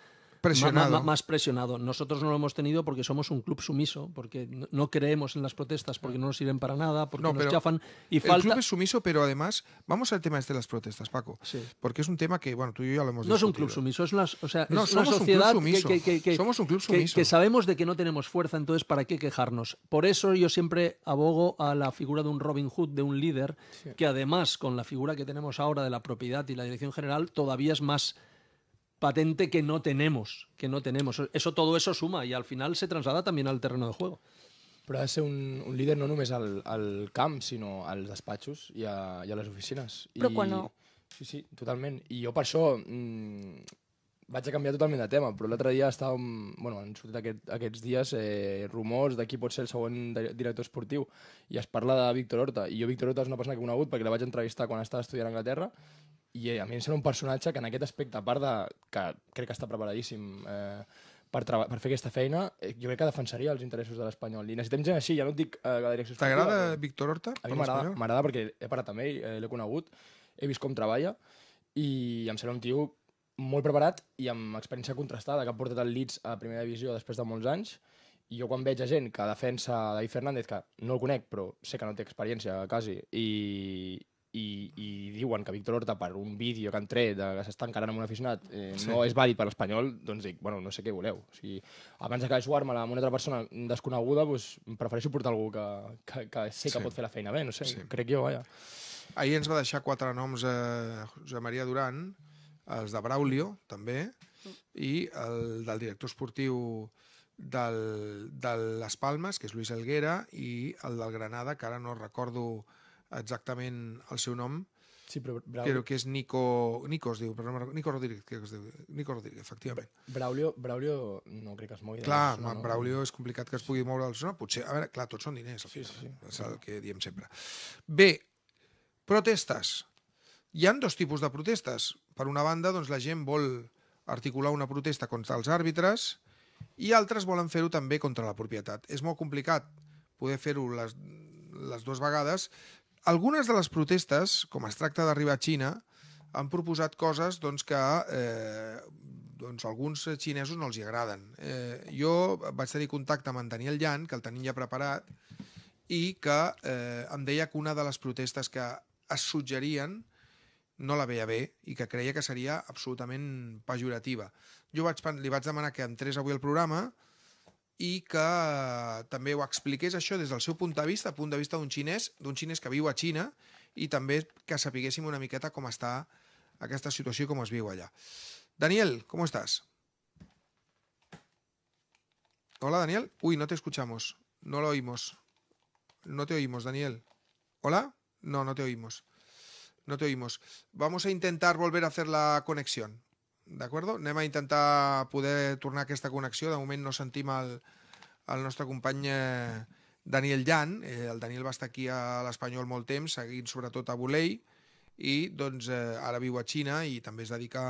Más, presionado. Nosotros no lo hemos tenido porque somos un club sumiso, porque no creemos en las protestas, porque no nos sirven para nada, porque nos chafan y falta... club es sumiso, pero además, vamos al tema este de las protestas, Paco, porque es un tema que, bueno, tú y yo ya lo hemos dicho. No es un club sumiso, es una, sociedad que, somos que sabemos de que no tenemos fuerza, entonces, ¿para qué quejarnos? Por eso yo siempre abogo a la figura de un Robin Hood, de un líder, que además, con la figura que tenemos ahora de la propiedad y la dirección general, todavía es más patente que no tenemos, que no tenemos. Eso, todo eso suma y al final se traslada también al terreno de juego. Però ha de ser un, un líder no només al, al camp, sinó als despatxos i a, i a les oficines. Però I, quan no. Sí, sí, totalment. I jo per això mmm, vaig a canviar totalment de tema, però l'altre dia estàvem... Bueno, han sortit aquest, aquests dies eh, rumors de qui pot ser el següent director esportiu i es parla de Víctor Horta. I jo Víctor Horta és una persona que he conegut perquè la vaig entrevistar quan estava estudiant a Anglaterra i eh, a mi em sembla un personatge que en aquest aspecte, a part de, que crec que està preparadíssim eh, per, per fer aquesta feina, eh, jo crec que defensaria els interessos de l'Espanyol. I necessitem gent així, ja no et dic eh, la direcció T'agrada però... Víctor Horta? A mi m'agrada perquè he parat amb ell, eh, l'he conegut, he vist com treballa i em sembla un tio molt preparat i amb experiència contrastada, que ha portat el Leeds a primera divisió després de molts anys. I jo quan veig a gent que defensa David Fernández, que no el conec, però sé que no té experiència quasi, i, i, i diuen que Víctor Horta per un vídeo que han tret de que s'està encarant amb un aficionat eh, sí. no és vàlid per l'Espanyol, doncs dic, bueno, no sé què voleu. O sigui, abans de que jugar-me amb una altra persona desconeguda, doncs prefereixo portar algú que, que, que sé que sí. pot fer la feina bé, no sé, sí. crec jo, vaja. Ahir ens va deixar quatre noms eh, Josep Maria Duran, els de Braulio, també, i el del director esportiu del, de Les Palmes, que és Luis Elguera, i el del Granada, que ara no recordo exactament el seu nom, Sí, però Braulio... Creo que és Nico... Nico es diu, però no Nico Rodríguez, crec que es diu. Nico Rodríguez, efectivament. Braulio, Braulio no crec que es mogui. Clar, no, no, Braulio és complicat que es pugui moure el Osuna. Potser, a veure, clar, tots són diners, sí, Sí, eh? sí. És el que diem sempre. Bé, protestes. Hi han dos tipus de protestes. Per una banda, doncs, la gent vol articular una protesta contra els àrbitres i altres volen fer-ho també contra la propietat. És molt complicat poder fer-ho les, les dues vegades algunes de les protestes, com es tracta d'arribar a Xina, han proposat coses doncs, que eh, doncs, alguns xinesos no els hi agraden. Eh, jo vaig tenir contacte amb en Daniel Llan, que el tenim ja preparat, i que eh, em deia que una de les protestes que es suggerien no la veia bé i que creia que seria absolutament pejorativa. Jo vaig, li vaig demanar que entrés avui al programa, i que també ho expliqués això des del seu punt de vista, punt de vista d'un xinès, d'un xinès que viu a Xina i també que sapiguéssim una miqueta com està aquesta situació com es viu allà. Daniel, com estàs? Hola, Daniel. Uy, no te escuchamos. No lo oímos. No te oímos, Daniel. ¿Hola? No, no te oímos. No te oímos. Vamos a intentar volver a hacer la conexión. D'acord? Anem a intentar poder tornar aquesta connexió. De moment no sentim el, el nostre company eh, Daniel Llan. Eh, el Daniel va estar aquí a l'Espanyol molt temps, seguint sobretot a volei, i doncs, eh, ara viu a Xina i també es dedica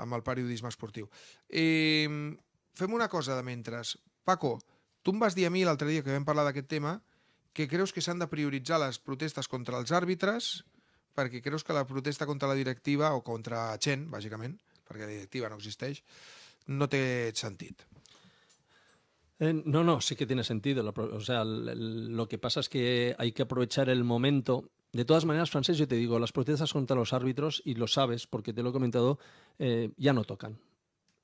amb el periodisme esportiu. Eh, fem una cosa de mentres. Paco, tu em vas dir a mi l'altre dia que vam parlar d'aquest tema que creus que s'han de prioritzar les protestes contra els àrbitres perquè creus que la protesta contra la directiva o contra Chen, bàsicament, directiva no existeix, no té sentit. Eh, no, no, sí que tiene sentido. o sea, lo que pasa es que hay que aprovechar el momento. De todas maneras, Francés, yo te digo, las protestas contra los árbitros, y lo sabes porque te lo he comentado, eh, ya no tocan.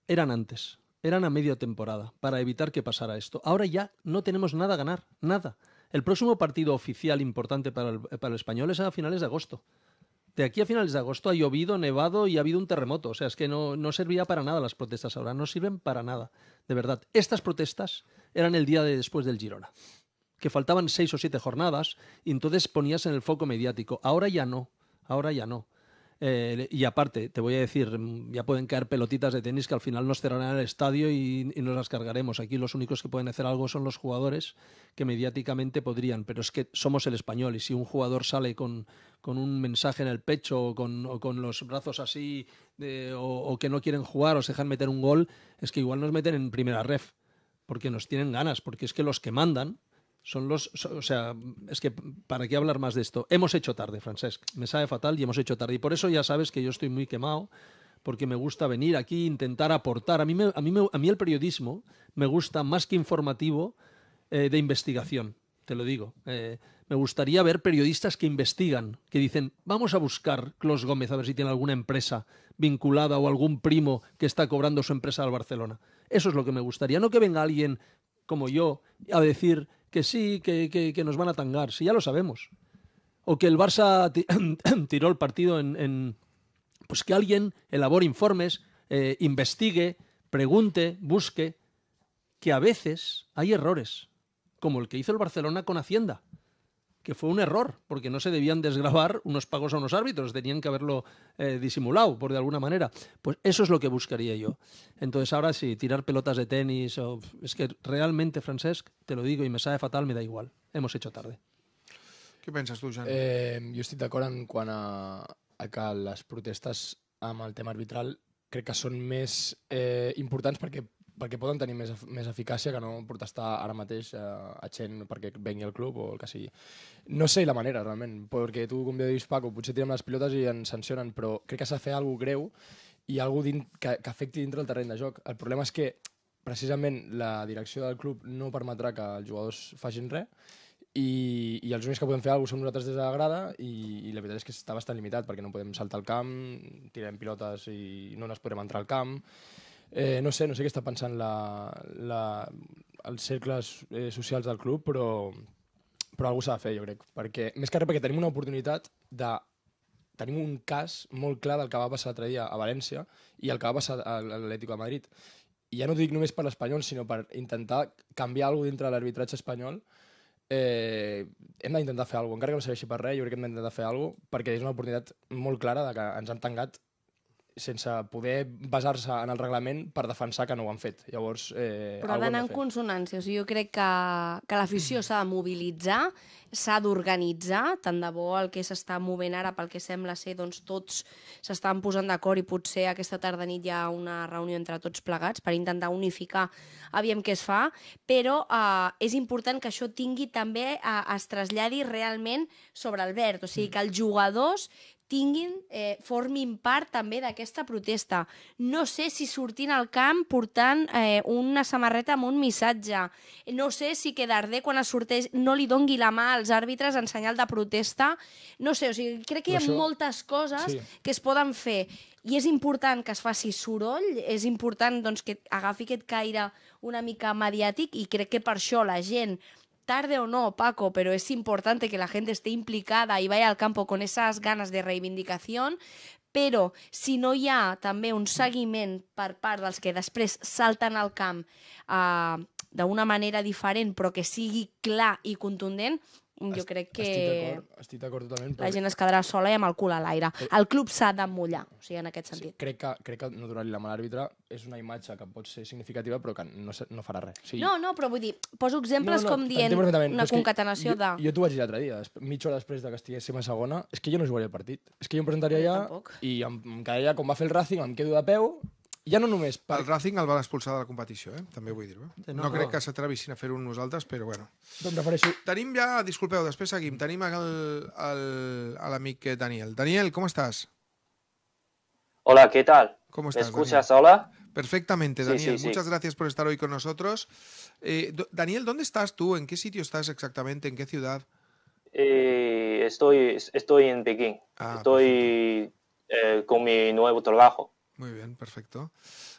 Eran antes, eran a media temporada, para evitar que pasara esto. Ahora ya no tenemos nada a ganar, nada. El próximo partido oficial importante para para el español es a finales de agosto de aquí a finales de agosto ha llovido, nevado y ha habido un terremoto. O sea, es que no, servía para nada las protestas ahora, no sirven para nada. De verdad, estas protestas eran el día después del Girona, que faltaban seis o siete jornadas y entonces ponías en el foco mediático. Ahora ya no, ahora ya no. Eh, y aparte, te voy a decir, mm, ya pueden caer pelotitas de tenis que al final nos cerrarán el estadio y, nos las cargaremos. Aquí los únicos que pueden hacer algo son los jugadores que mediáticamente podrían, pero es que somos el español y si un jugador sale con, un mensaje en el pecho o con, los brazos así o, que no quieren jugar o se dejan meter un gol, es que igual nos meten en primera ref porque nos tienen ganas, porque es que los que mandan son los. o sea, es que, ¿para qué hablar más de esto? Hemos hecho tarde, Francesc. Me sabe fatal y hemos hecho tarde. Y por eso ya sabes que yo estoy muy quemado, porque me gusta venir aquí, e intentar aportar. A mí, a a mí el periodismo me gusta más que informativo eh, de investigación, te lo digo. Eh, me gustaría ver periodistas que investigan, que dicen, vamos a buscar Clos Gómez a ver si tiene alguna empresa vinculada o algún primo que está cobrando su empresa al Barcelona. Eso es lo que me gustaría. No que venga alguien como yo a decir que sí, que, nos van a tangar, si ya lo sabemos. O que el Barça (coughs) (coughs) tiró el partido en, Pues que alguien elabore informes, eh, investigue, pregunte, busque, que a veces hay errores, como el que hizo el Barcelona con Hacienda. que fue un error, porque no se debían desgravar unos pagos a unos árbitros, tenían que haberlo eh, disimulado, por de alguna manera. Pues eso es lo que buscaría yo. Entonces ahora sí, tirar pelotas de tenis, o, es que realmente, Francesc, te lo digo y me sabe fatal, me da igual. Hemos hecho tarde. Què penses tu, Jan? Eh, jo estic d'acord en quant a, a que les protestes amb el tema arbitral crec que són més eh, importants perquè perquè poden tenir més, més eficàcia que no protestar ara mateix eh, a gent perquè vengui al club o el que sigui. No sé la manera, realment, perquè tu, com dius, Paco, potser tirem les pilotes i ens sancionen, però crec que s'ha de fer alguna greu i alguna que, que afecti dintre del terreny de joc. El problema és que precisament la direcció del club no permetrà que els jugadors facin res i, i els únics que podem fer alguna som nosaltres des de la grada i, i la veritat és que està bastant limitat perquè no podem saltar al camp, tirem pilotes i no ens podrem entrar al camp Eh, no sé, no sé què està pensant la, la, els cercles eh, socials del club, però, però alguna s'ha de fer, jo crec. Perquè, més que res, perquè tenim una oportunitat de tenim un cas molt clar del que va passar l'altre dia a València i el que va passar a l'Atlético de Madrid. I ja no dic només per l'espanyol, sinó per intentar canviar alguna cosa dintre de l'arbitratge espanyol eh, hem d'intentar fer alguna cosa. Encara que no serveixi per res, jo crec que hem d'intentar fer alguna cosa perquè és una oportunitat molt clara de que ens han tancat sense poder basar-se en el reglament per defensar que no ho han fet. Llavors, eh, Però ha d'anar en consonància. O sigui, jo crec que, que l'afició s'ha de mobilitzar, s'ha d'organitzar, tant de bo el que s'està movent ara, pel que sembla ser, doncs tots s'estan posant d'acord i potser aquesta tarda nit hi ha una reunió entre tots plegats per intentar unificar, aviam què es fa, però eh, és important que això tingui també, eh, es traslladi realment sobre el verd, o sigui, mm. que els jugadors tinguin, eh, formin part també d'aquesta protesta. No sé si sortint al camp portant eh, una samarreta amb un missatge. No sé si que Darder, quan es sorteix, no li dongui la mà als àrbitres en senyal de protesta. No sé, o sigui, crec que hi ha Això... moltes coses sí. que es poden fer. I és important que es faci soroll, és important doncs, que agafi aquest caire una mica mediàtic i crec que per això la gent tarde o no, Paco, pero es importante que la gente esté implicada y vaya al campo con esas ganes de reivindicación, però si no hi ha també un seguiment per part dels que després salten al camp eh, d'una manera diferent però que sigui clar i contundent, jo crec que... Estic d'acord totalment. La gent es quedarà sola i amb el cul a l'aire. El club s'ha de mullar, o sigui, en aquest sentit. Sí, crec, que, crec que no donar-li la mà a l'àrbitre és una imatge que pot ser significativa però que no, no farà res. O sigui... No, no, però vull dir, poso exemples no, no, com dient una concatenació jo, de... Jo t'ho vaig dir l'altre dia, mitja hora després de que estiguéssim a segona, és que jo no jugaria el partit. És que jo em presentaria allà no, i em, em quedaria, com va fer el Racing, em quedo de peu Ya no me para El Racing al va expulsar de la competición. eh? También eh? voy a No, creo que que s'atrevissin a hacer unos altas, pero bueno. ya refereixo... Tenim ja, disculpeu, després seguim, tenim Daniel. Daniel, ¿cómo estás? Hola, ¿qué tal? ¿Cómo estás? ¿Me escuchas? Hola. Perfectamente, Daniel. Muchas gracias por estar hoy con nosotros. Eh, Daniel, ¿dónde estás tú? ¿En qué sitio estás exactamente? ¿En qué ciudad? Eh, estoy, estoy en Pekín. Ah, estoy con mi nuevo trabajo. Muy bien, perfecto.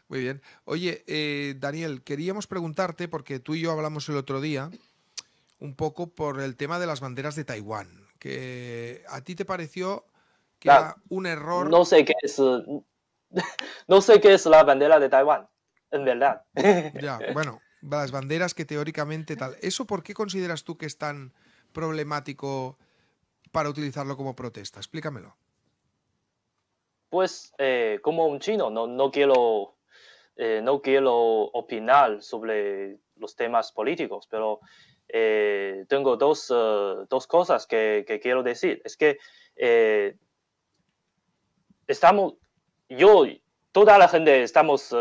Muy bien. Oye, eh, Daniel, queríamos preguntarte, porque tú y yo hablamos el otro día, un poco por el tema de las banderas de Taiwán, que a ti te pareció que era un error. No sé qué es, no sé qué es la bandera de Taiwán, en verdad. (laughs) Ya, bueno, las banderas que teóricamente tal. ¿Eso por qué consideras tú que es tan problemático para utilizarlo como protesta? Explícamelo pues eh, como un chino, no, quiero, eh, no quiero opinar sobre los temas políticos, pero eh, tengo dos, cosas que, quiero decir. Es que estamos, yo, toda la gente estamos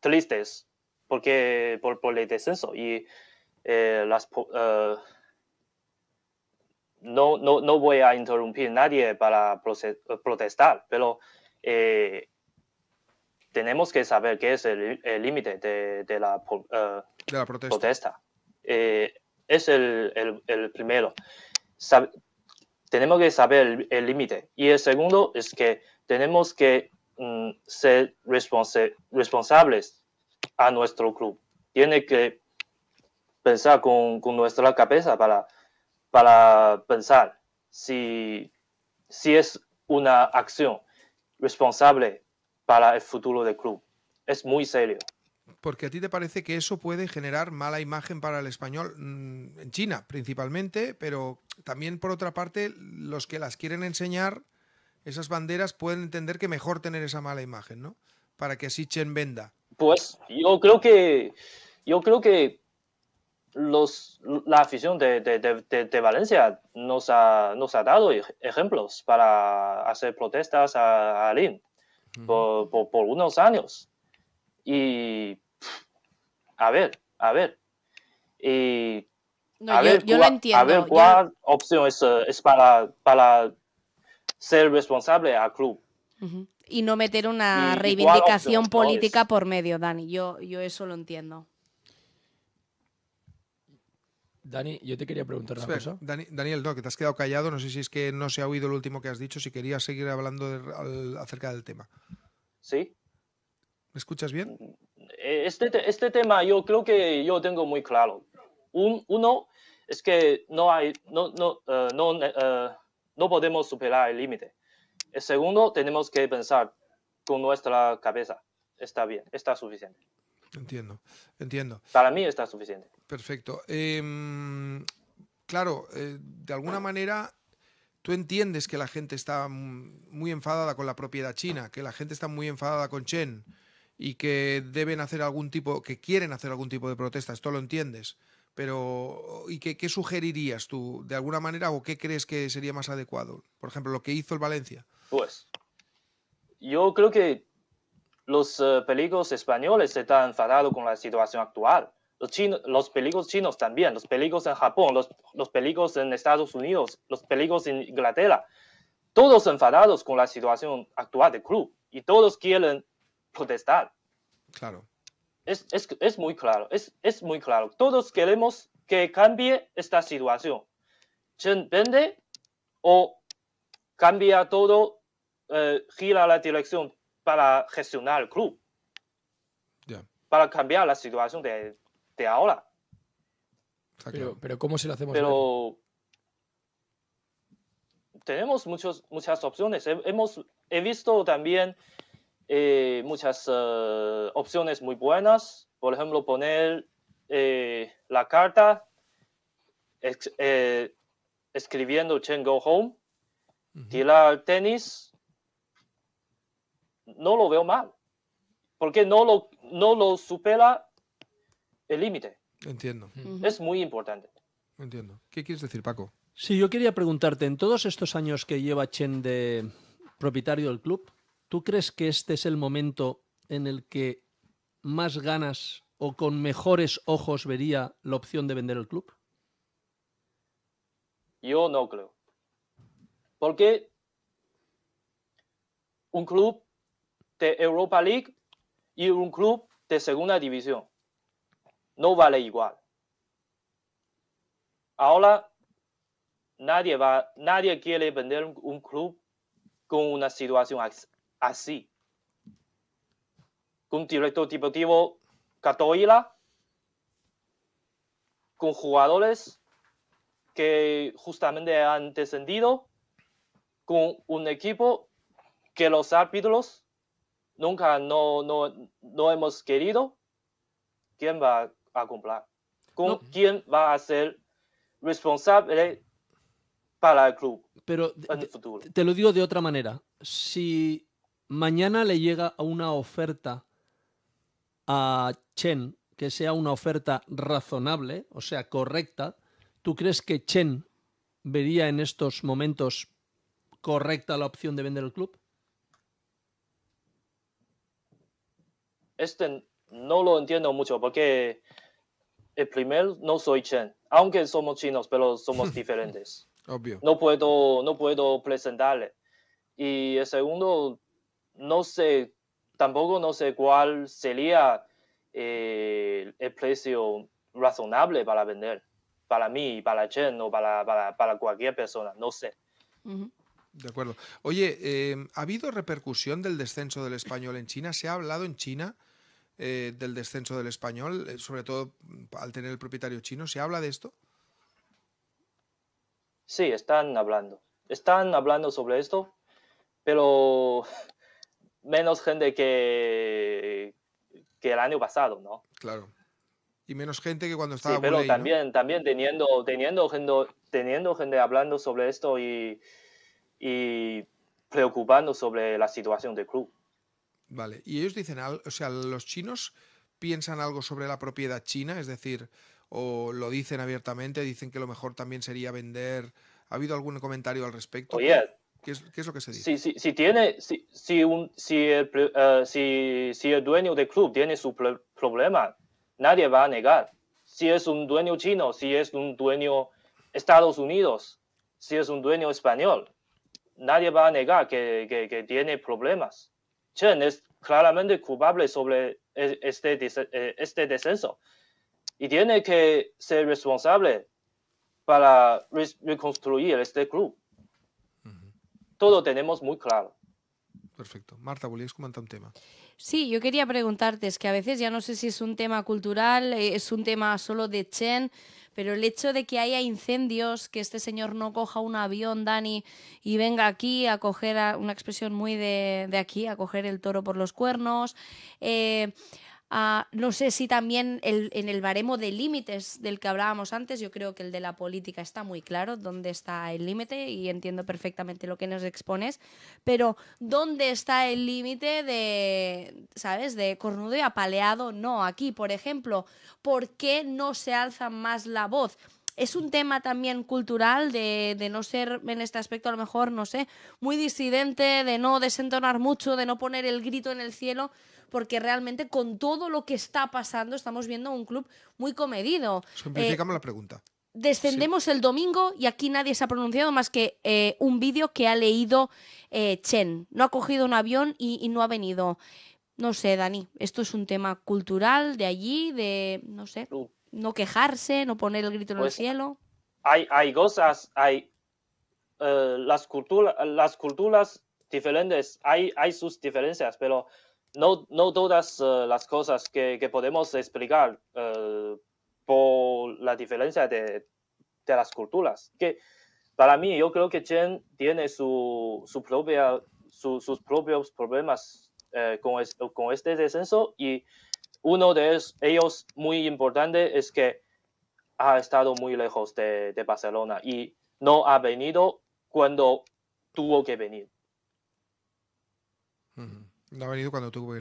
tristes porque, por, por, el descenso y las... no, no, no voy a interrumpir a nadie para protestar, pero eh, tenemos que saber qué es el límite eh, de, la, protesta. Eh, es el, primero. tenemos que saber el límite. Y el segundo es que tenemos que mm, ser responsables a nuestro club. Tiene que pensar con, nuestra cabeza para, para pensar si, si es una acción responsable para el futuro del club. Es muy serio. Porque a ti te parece que eso puede generar mala imagen para el español mm, en China principalmente, pero también por otra parte los que las quieren enseñar esas banderas pueden entender que mejor tener esa mala imagen, ¿no? Para que así Chen venda. Pues yo creo que yo creo que los, la afición de, Valencia nos ha, nos ha, dado ejemplos para hacer protestas a, a por, unos años. Y a ver, a ver. Y, yo, ver a, ver opción eh, es, para, para ser responsable al club. Y no meter una reivindicación política por medio, Dani. Yo, yo eso lo entiendo. Dani, yo te quería preguntar una cosa. Dani, Daniel, no, que te has quedado callado. No sé si es que no se ha oído lo último que has dicho, si querías seguir hablando acerca del tema. Sí. ¿Me escuchas bien? Eh, este, este, tema yo creo que yo tengo muy claro. uno es que no hay, no, no, eh, no, eh, no podemos superar el límite. El segundo, tenemos que pensar con nuestra cabeza. Está bien, está suficiente. Entiendo, entiendo. Para mí está suficiente. Perfecto. Em, claro, eh, de alguna manera tú entiendes que la gente está muy enfadada con la propiedad china, que la gente está muy enfadada con Chen y que deben hacer algún tipo, que quieren hacer algún tipo de protesta, esto lo entiendes. Pero, ¿y qué, sugerirías tú de alguna manera o qué crees que sería más adecuado? Por ejemplo, lo que hizo el Valencia. Pues, yo creo que los eh, peligros españoles están enfadados con la situación actual los, peligros chinos también, los peligros en Japón, los, peligros en Estados Unidos, los peligros en Inglaterra, todos enfadados con la situación actual del club y todos quieren protestar. Claro. Es, muy claro, es, muy claro. Todos queremos que cambie esta situación. Chen vende o cambia todo, eh, gira la dirección para gestionar el club? Para cambiar la situación de, de ahora. Pero, como ¿cómo se lo hacemos? Pero tenemos muchos, muchas opciones. Hemos, he visto también eh, muchas eh, opciones muy buenas. Por ejemplo, poner eh, la carta escribiendo Chen Go Home, tirar tenis. No lo veo mal, porque no lo, no lo supera el límite. Entiendo. Es muy importante. Entiendo. ¿Qué quieres decir, Paco? Sí, yo quería preguntarte, en todos estos años que lleva Chen de propietario del club, ¿tú crees que este es el momento en el que más ganas o con mejores ojos vería la opción de vender el club? Yo no creo. Porque un club de Europa League y un club de segunda división no vale igual. Ahora nadie va, nadie quiere vender un club con una situación así. Con director deportivo Catoila, con jugadores que justamente han descendido, con un equipo que los árbitros nunca no, no, no hemos querido. ¿Quién va a comprar? ¿Con quién va a ser responsable para el club Pero Te lo digo de otra manera. Si mañana le llega una oferta a Chen que sea una oferta razonable, o sea, correcta, ¿tú crees que Chen vería en estos momentos correcta la opción de vender el club? Este no lo entiendo mucho porque el primero, no soy Chen, aunque somos chinos, pero somos (laughs) diferentes. Obvio. No puedo, no puedo presentarle. Y el segundo, no sé, tampoco no sé cuál sería eh, el precio razonable para vender, para mí, para Chen o para, para, para cualquier persona, no sé. De acuerdo. Oye, eh, ¿ha habido repercusión del descenso del español en China? ¿Se ha hablado en China eh, del descenso del español, eh, sobre todo mm, al tener el propietario chino. ¿Se habla de esto? Sí, están hablando. Están hablando sobre esto, pero (laughs) menos gente que, que el año pasado, ¿no? Claro. Y menos gente que cuando estaba. Sí, pero también, también teniendo, teniendo, gente, teniendo gente hablando sobre esto y, y preocupando sobre la situación del club. Vale, y ellos dicen, o sea, los chinos piensan algo sobre la propiedad china, es decir, o lo dicen abiertamente, dicen que lo mejor también sería vender. ¿Ha habido algún comentario al respecto? Oye, ¿Qué es, qué es lo que se dice? Si, tiene, si, si, el, eh, si, dueño del club tiene su problema, nadie va a negar. Si es un dueño chino, si es un dueño Estados Unidos, si es un dueño español, nadie va a negar que, que tiene problemas. Chen es claramente culpable sobre e, este, e, este, descenso y tiene que ser responsable para reconstruir este club. Todo tenemos muy claro. Perfecto. Marta, ¿volvías comentar un tema. Sí, yo quería preguntarte, es que a veces ya no sé si es un tema cultural, eh, es un tema solo de Chen, pero el hecho de que haya incendios, que este señor no coja un avión, Dani, y venga aquí a coger, una expresión muy de, de, aquí, a coger el toro por los cuernos, eh, Ah, no sé si también en el baremo de límites del que hablábamos antes, yo creo que el de la política está muy claro dónde está el límite y entiendo perfectamente lo que nos expones, pero ¿dónde está el límite de, ¿sabes?, de cornudo y apaleado? No, aquí, por ejemplo, ¿por qué no se alza más la voz? es un tema también cultural de, de, no ser en este aspecto a lo mejor, no sé, muy disidente, de no desentonar mucho, de no poner el grito en el cielo porque realmente con todo lo que está pasando estamos viendo un club muy comedido. Simplificamos la pregunta. Eh, descendemos el domingo y aquí nadie se ha pronunciado más que eh, un vídeo que ha leído eh, Chen. No ha cogido un avión y, no ha venido. No sé, Dani, esto es un tema cultural de allí, de, no sé, uh. no quejarse, no poner el grito en el pues, cielo. Hay, cosas, hay las, culturas diferentes, hay, hay sus diferencias, pero no, todas eh, las cosas que, podemos explicar eh, por la diferencia de, las culturas. Que para mí yo creo que Chen tiene su, propia, sus propios problemas eh, con, con, este descenso y uno de ellos muy importante es que ha estado muy lejos de, Barcelona y no ha venido cuando tuvo que venir. No ha venido cuando tuvo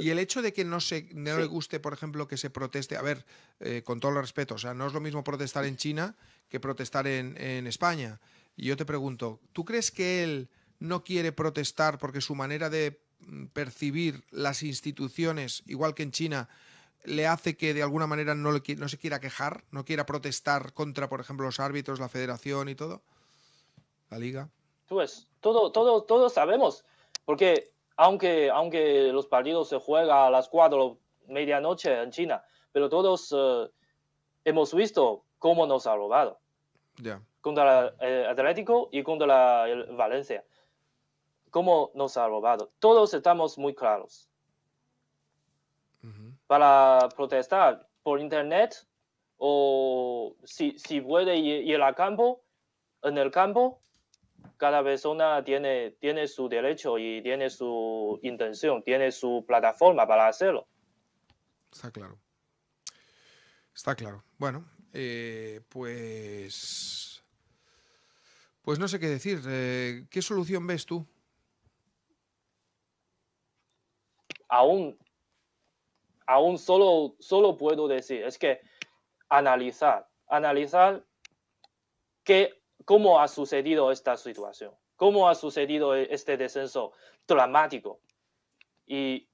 Y el hecho de que no, se, no le guste, por ejemplo, que se proteste, a ver, eh, con todo el respeto, o sea, no es lo mismo protestar en China que protestar en, España. Y yo te pregunto, ¿tú crees que él no quiere protestar porque su manera de mm, percibir las instituciones, igual que en China, le hace que de alguna manera no, no se quiera quejar, no quiera protestar contra, por ejemplo, los árbitros, la federación y todo? La liga. Pues todo, todo, sabemos, porque aunque, aunque los partidos se juegan a las 4 medianoche en China, pero todos eh, hemos visto cómo nos ha robado. Contra el eh, Atlético y contra el Valencia. Cómo nos ha robado. Todos estamos muy claros. Para protestar por internet o si, si puede ir, ir al campo, en el campo, cada persona tiene, tiene su derecho y tiene su intención, tiene su plataforma para hacerlo. Está claro. Está claro. Bueno, eh, pues. Pues no sé qué decir. Eh, ¿Qué solución ves tú? Aún. Aún solo, solo puedo decir, es que analizar. Analizar qué cómo ha sucedido esta situación, cómo ha sucedido e-, este descenso dramático. Y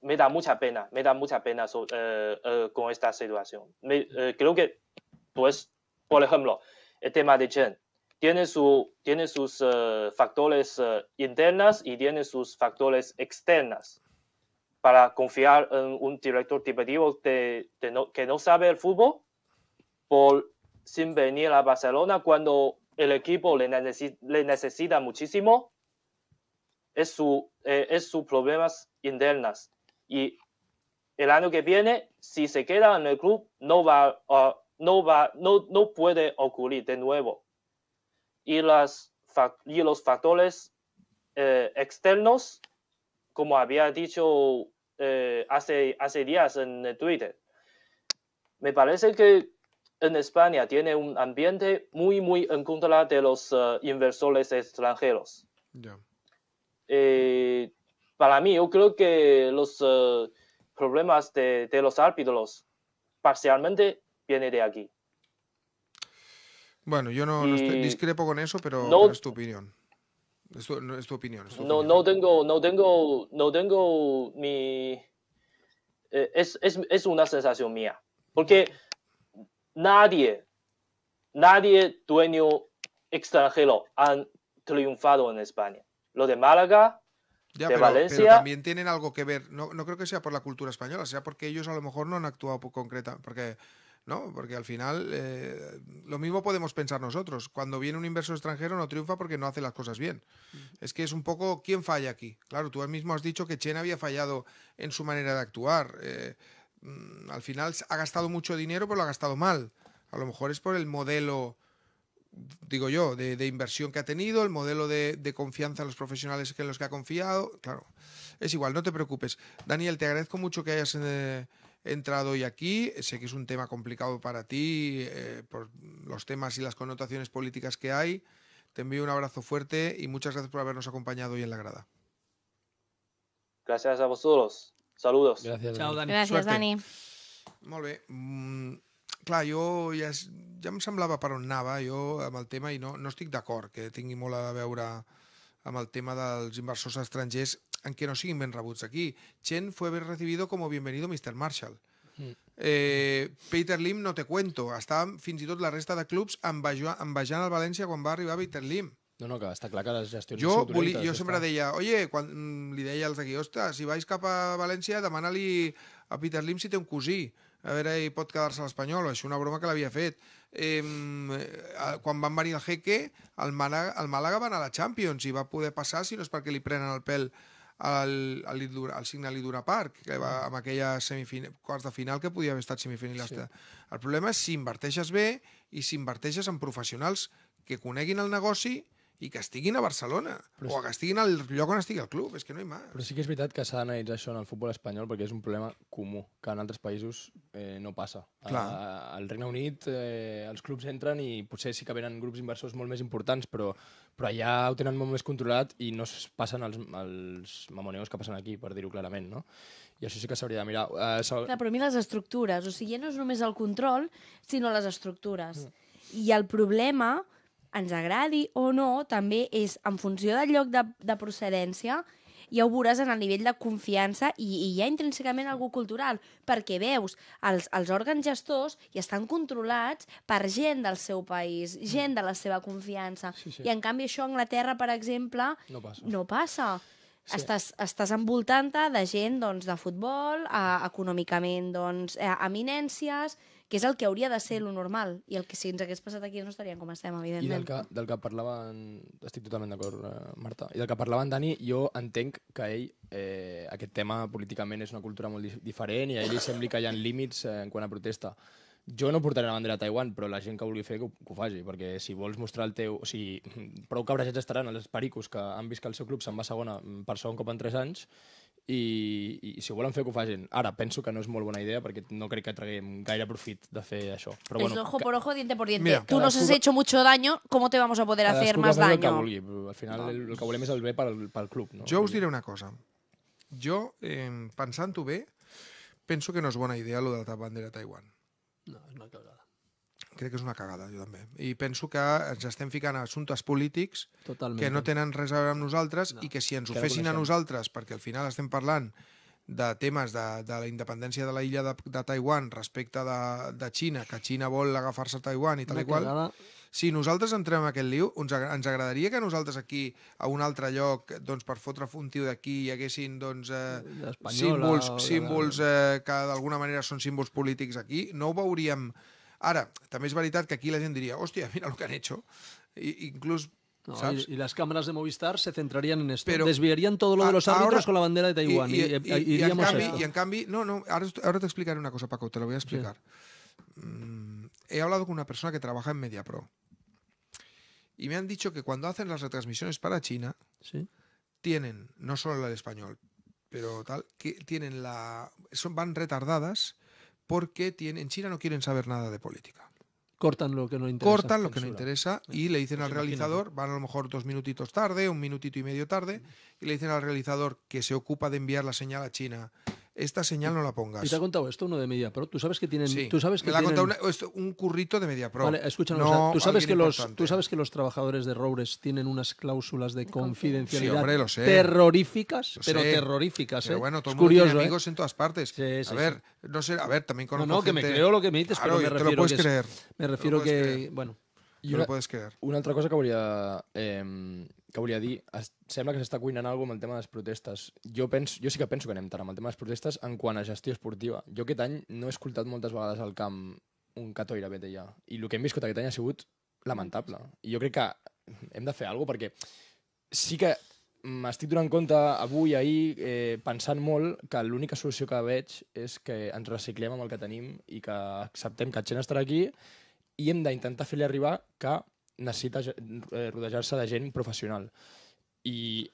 me da mucha pena, me da mucha pena eh, eh, con esta situación. Eh, creo que, pues, por ejemplo, el tema de Chen tiene, sus factores internos internas y tiene sus factores externas. Para confiar en un director deportivo de, que no sabe el fútbol, por sin venir a Barcelona cuando el equipo le, necesita, muchísimo, es su, eh, es sus problemas internas. Y el año que viene, si se queda en el club, no va, no va, no, no puede ocurrir de nuevo. Y, las, y los factores eh, externos, como había dicho eh, hace, hace días en Twitter, me parece que en España tiene un ambiente muy, muy en contra de los eh, inversores extranjeros. Eh, para mí, yo creo que los eh, problemas de, los árbitros parcialmente vienen de aquí. Bueno, yo no, estoy, discrepo con eso, pero es tu opinión. Es tu, opinión. no, no tengo, no tengo, no tengo mi... es, es una sensación mía. Porque nadie, nadie dueño extranjero han triunfado en España. Lo de Málaga, de Valencia. también tienen algo que ver. No, creo que sea por la cultura española, sea porque ellos a lo mejor no han actuado por concreta, porque no, porque al final eh, lo mismo podemos pensar nosotros. Cuando viene un inversor extranjero no triunfa porque no hace las cosas bien. Es que es un poco quién falla aquí. Claro, tú mismo has dicho que Chen había fallado en su manera de actuar. Eh, Mm, al final ha gastado mucho dinero, pero lo ha gastado mal. A lo mejor es por el modelo, digo yo, de, inversión que ha tenido, el modelo de, confianza en los profesionales en los que ha confiado. Claro, es igual, no te preocupes. Daniel, te agradezco mucho que hayas eh, entrado hoy aquí. Sé que es un tema complicado para ti, eh, por los temas y las connotaciones políticas que hay. Te envío un abrazo fuerte y muchas gracias por habernos acompañado hoy en la grada. Gracias a vosotros. Saludos. Gracias, Chao, Dani. Gràcies, Suerte. Dani. Molt bé. Mm, clar, jo ja, ja em semblava per on anava jo amb el tema i no, no estic d'acord que tingui molt a veure amb el tema dels inversors estrangers en que no siguin ben rebuts aquí. Chen fue bien recibido como bienvenido Mr. Marshall. Mm. Eh, Peter Lim, no te cuento. Estava fins i tot la resta de clubs envejant, el València quan va arribar Peter Lim. No, no, que està clar que les gestions... Jo, voli, jo sempre està... deia, oye, quan mm, li deia als aquí, ostres, si vais cap a València, demana-li a Peter Lim si té un cosí, a veure, hi pot quedar-se l'Espanyol, això una broma que l'havia fet. Eh, quan van venir el Jeque, el Màlaga, el Màlaga va anar a la Champions i va poder passar, si no és perquè li prenen el pèl al, al, al signe Lidura Park, que va, mm. amb aquella quarts de final que podia haver estat semifinal. Sí. El problema és si inverteixes bé i si inverteixes en professionals que coneguin el negoci i que estiguin a Barcelona però o que estiguin al lloc on estigui el club, és que no hi més. Però sí que és veritat que s'ha d'analitzar això en el futbol espanyol perquè és un problema comú, que en altres països eh, no passa. A, al Regne Unit eh, els clubs entren i potser sí que venen grups inversors molt més importants, però, però allà ho tenen molt més controlat i no es passen els, els mamoneos que passen aquí, per dir-ho clarament, no? I això sí que s'hauria de mirar. Eh, so... Clar, però a mi les estructures, o sigui, ja no és només el control, sinó les estructures. Mm. I el problema ens agradi o no, també és en funció del lloc de, de procedència, ja ho veuràs en el nivell de confiança i, i hi ha intrínsecament algú cultural, perquè veus, els, els òrgans gestors ja estan controlats per gent del seu país, mm. gent de la seva confiança. Sí, sí. I en canvi això a Anglaterra, per exemple, no passa. No passa. Sí. Estàs, estàs envoltant-te de gent doncs, de futbol, eh, econòmicament doncs, eh, eminències, que és el que hauria de ser lo normal, i el que si ens hagués passat aquí no estaríem com estem, evidentment. I del que, del que parlaven, estic totalment d'acord, eh, Marta, i del que parlaven Dani, jo entenc que ell, eh, aquest tema políticament és una cultura molt diferent i a ell li sembla que hi ha límits eh, en quant a protesta. Jo no portaré la bandera a Taiwan, però la gent que vulgui fer que ho, que ho faci, perquè si vols mostrar el teu... O sigui, prou cabrejats estaran els pericos que han vist que el seu club se'n va a segona per segon cop en 3 anys i, i si ho volen fer que ho facin. Ara, penso que no és molt bona idea perquè no crec que traguem gaire profit de fer això. Però, bueno, es ojo por ojo, diente por diente. Mira, Tú nos has hecho mucho daño, ¿cómo te vamos a poder hacer más daño? Que vulgui. Al final no. el, el que volem és el bé pel, pel club. No? Jo us diré una cosa. Jo, eh, pensant-ho bé, penso que no és bona idea lo de la bandera de Taiwan crec que és una cagada, jo també. I penso que ens estem ficant a assumptes polítics Totalment. que no tenen res a veure amb nosaltres no. i que si ens ho fessin a nosaltres, perquè al final estem parlant de temes de, de la independència de la illa de, de Taiwan respecte de, de Xina, que Xina vol agafar-se a Taiwan i tal i qual... Si nosaltres entrem en aquest liu, ens, ens agradaria que nosaltres aquí, a un altre lloc, doncs, per fotre un tio d'aquí, hi haguessin doncs, eh, símbols, símbols eh, que d'alguna manera són símbols polítics aquí. No ho veuríem... Ahora, también es verdad que aquí la gente diría ¡Hostia, mira lo que han hecho. y, las cámaras de Movistar se centrarían en esto. Desviarían todo lo de los árbitros con la bandera de Taiwán. Y, eh, en cambio, no, no, ahora, te explicaré una cosa, Paco, te lo voy a explicar. Mm, he hablado con una persona que trabaja en MediaPro. Y me han dicho que cuando hacen las retransmisiones para China, tienen, no solo la de español, pero tal, que tienen la. Son, van retardadas porque tienen, en China no quieren saber nada de política. Cortan lo que no interesa. Cortan lo que no interesa y le dicen pues al realizador, van a lo mejor dos minutitos tarde, un minutito y medio tarde, y le dicen al realizador que se ocupa de enviar la señal a China esta señal no la pongas. ¿Y te ha contado esto uno de media pro? ¿Tú sabes que tienen...? Sí, ¿tú sabes que me tienen... contado un currito de MediaPro. Vale, escúchanos, ¿tú, sabes que los, trabajadores de Roures tienen unas cláusulas de confidencialidad terroríficas? pero terroríficas, Pero ¿eh? bueno, todo es curioso, ¿eh? amigos en todas partes. a ver, no sé, a ver, también conozco No, no, que me creo lo que me dices, pero me refiero te lo puedes que creer. me refiero que, bueno... I una, no puedes creer. Una altra cosa que volia, eh, que volia dir, es, sembla que s'està cuinant alguna amb el tema de les protestes. Jo, penso, jo sí que penso que anem tard amb el tema de les protestes en quant a gestió esportiva. Jo aquest any no he escoltat moltes vegades al camp un catoira bé d'allà. I el que hem viscut aquest any ha sigut lamentable. I jo crec que hem de fer alguna perquè sí que m'estic donant compte avui, ahir, eh, pensant molt que l'única solució que veig és que ens reciclem amb el que tenim i que acceptem que gent estarà aquí Y hem d'intentar fer-li arribar que necessita eh, rodejar-se de gent professional. I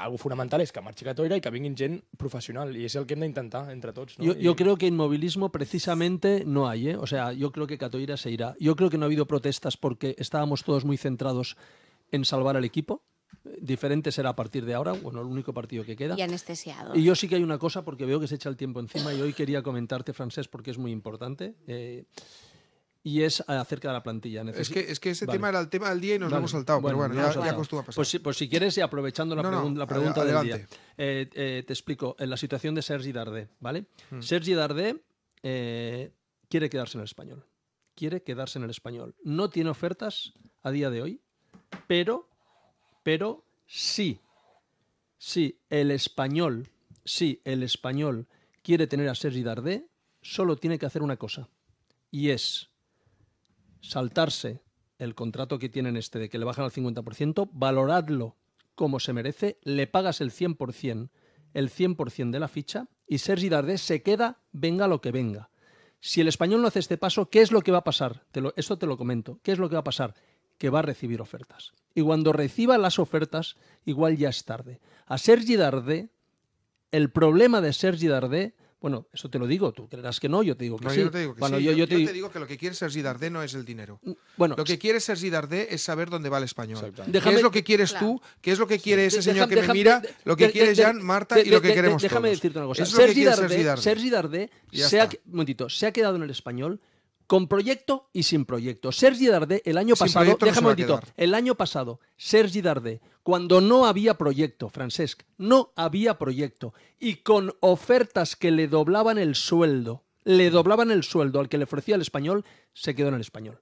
algo fundamental es que marche Catoira y que venga gente profesional y es el que hemos intenta entre todos. Yo, creo que inmovilismo precisamente no hay, eh? o sea, yo creo que Catoira se irá. Yo creo que no ha habido protestas porque estábamos todos muy centrados en salvar al equipo. Diferente será a partir de ahora, bueno, el único partido que queda. Y anestesiado. Y yo sí que hay una cosa porque veo que se echa el tiempo encima y hoy quería comentarte, Francés, porque es muy importante. Eh, y es acerca de la plantilla. es, que, ese tema era el tema del día y nos lo hemos saltado, pero bueno, ya, a pasar. Pues, pues, si quieres, y aprovechando la, pregunta del día, eh, eh, te explico la situación de Sergi Dardé, ¿vale? Mm. Sergi Dardé eh, quiere quedarse en el español, quiere quedarse en el español. No tiene ofertas a día de hoy, pero, pero sí, sí, el español, sí, el español quiere tener a Sergi Dardé, solo tiene que hacer una cosa, y es saltarse el contrato que tienen este de que le bajan al 50%, valoradlo como se merece, le pagas el 100%, el 100% de la ficha y Sergi Dardé se queda, venga lo que venga. Si el español no hace este paso, ¿qué es lo que va a pasar? esto te lo comento. ¿Qué es lo que va a pasar? Que va a recibir ofertas. Y cuando reciba las ofertas, igual ya es tarde. A Sergi Dardé, el problema de Sergi Dardé bueno, eso te lo digo, tú creerás que no, yo te digo que sí. Yo te digo que bueno, Yo, te, digo... que lo que quiere ser Zidardé no es el dinero. Mm, bueno, lo que quiere ser Zidardé es saber dónde va el español. ¿Qué es lo que quieres tú? ¿Qué es lo que quiere ese señor que me mira? lo que quiere Jan, Marta y lo que queremos Déjame decirte algo. cosa. Es Sergi Dardé, se, ha, se ha quedado en el español con proyecto y sin proyecto. Sergi Dardé el año pasado, déjame un el año pasado, Sergi Dardé, cuando no había proyecto, Francesc, no había proyecto y con ofertas que le doblaban el sueldo, le doblaban el sueldo al que le ofrecía el español, se quedó en el español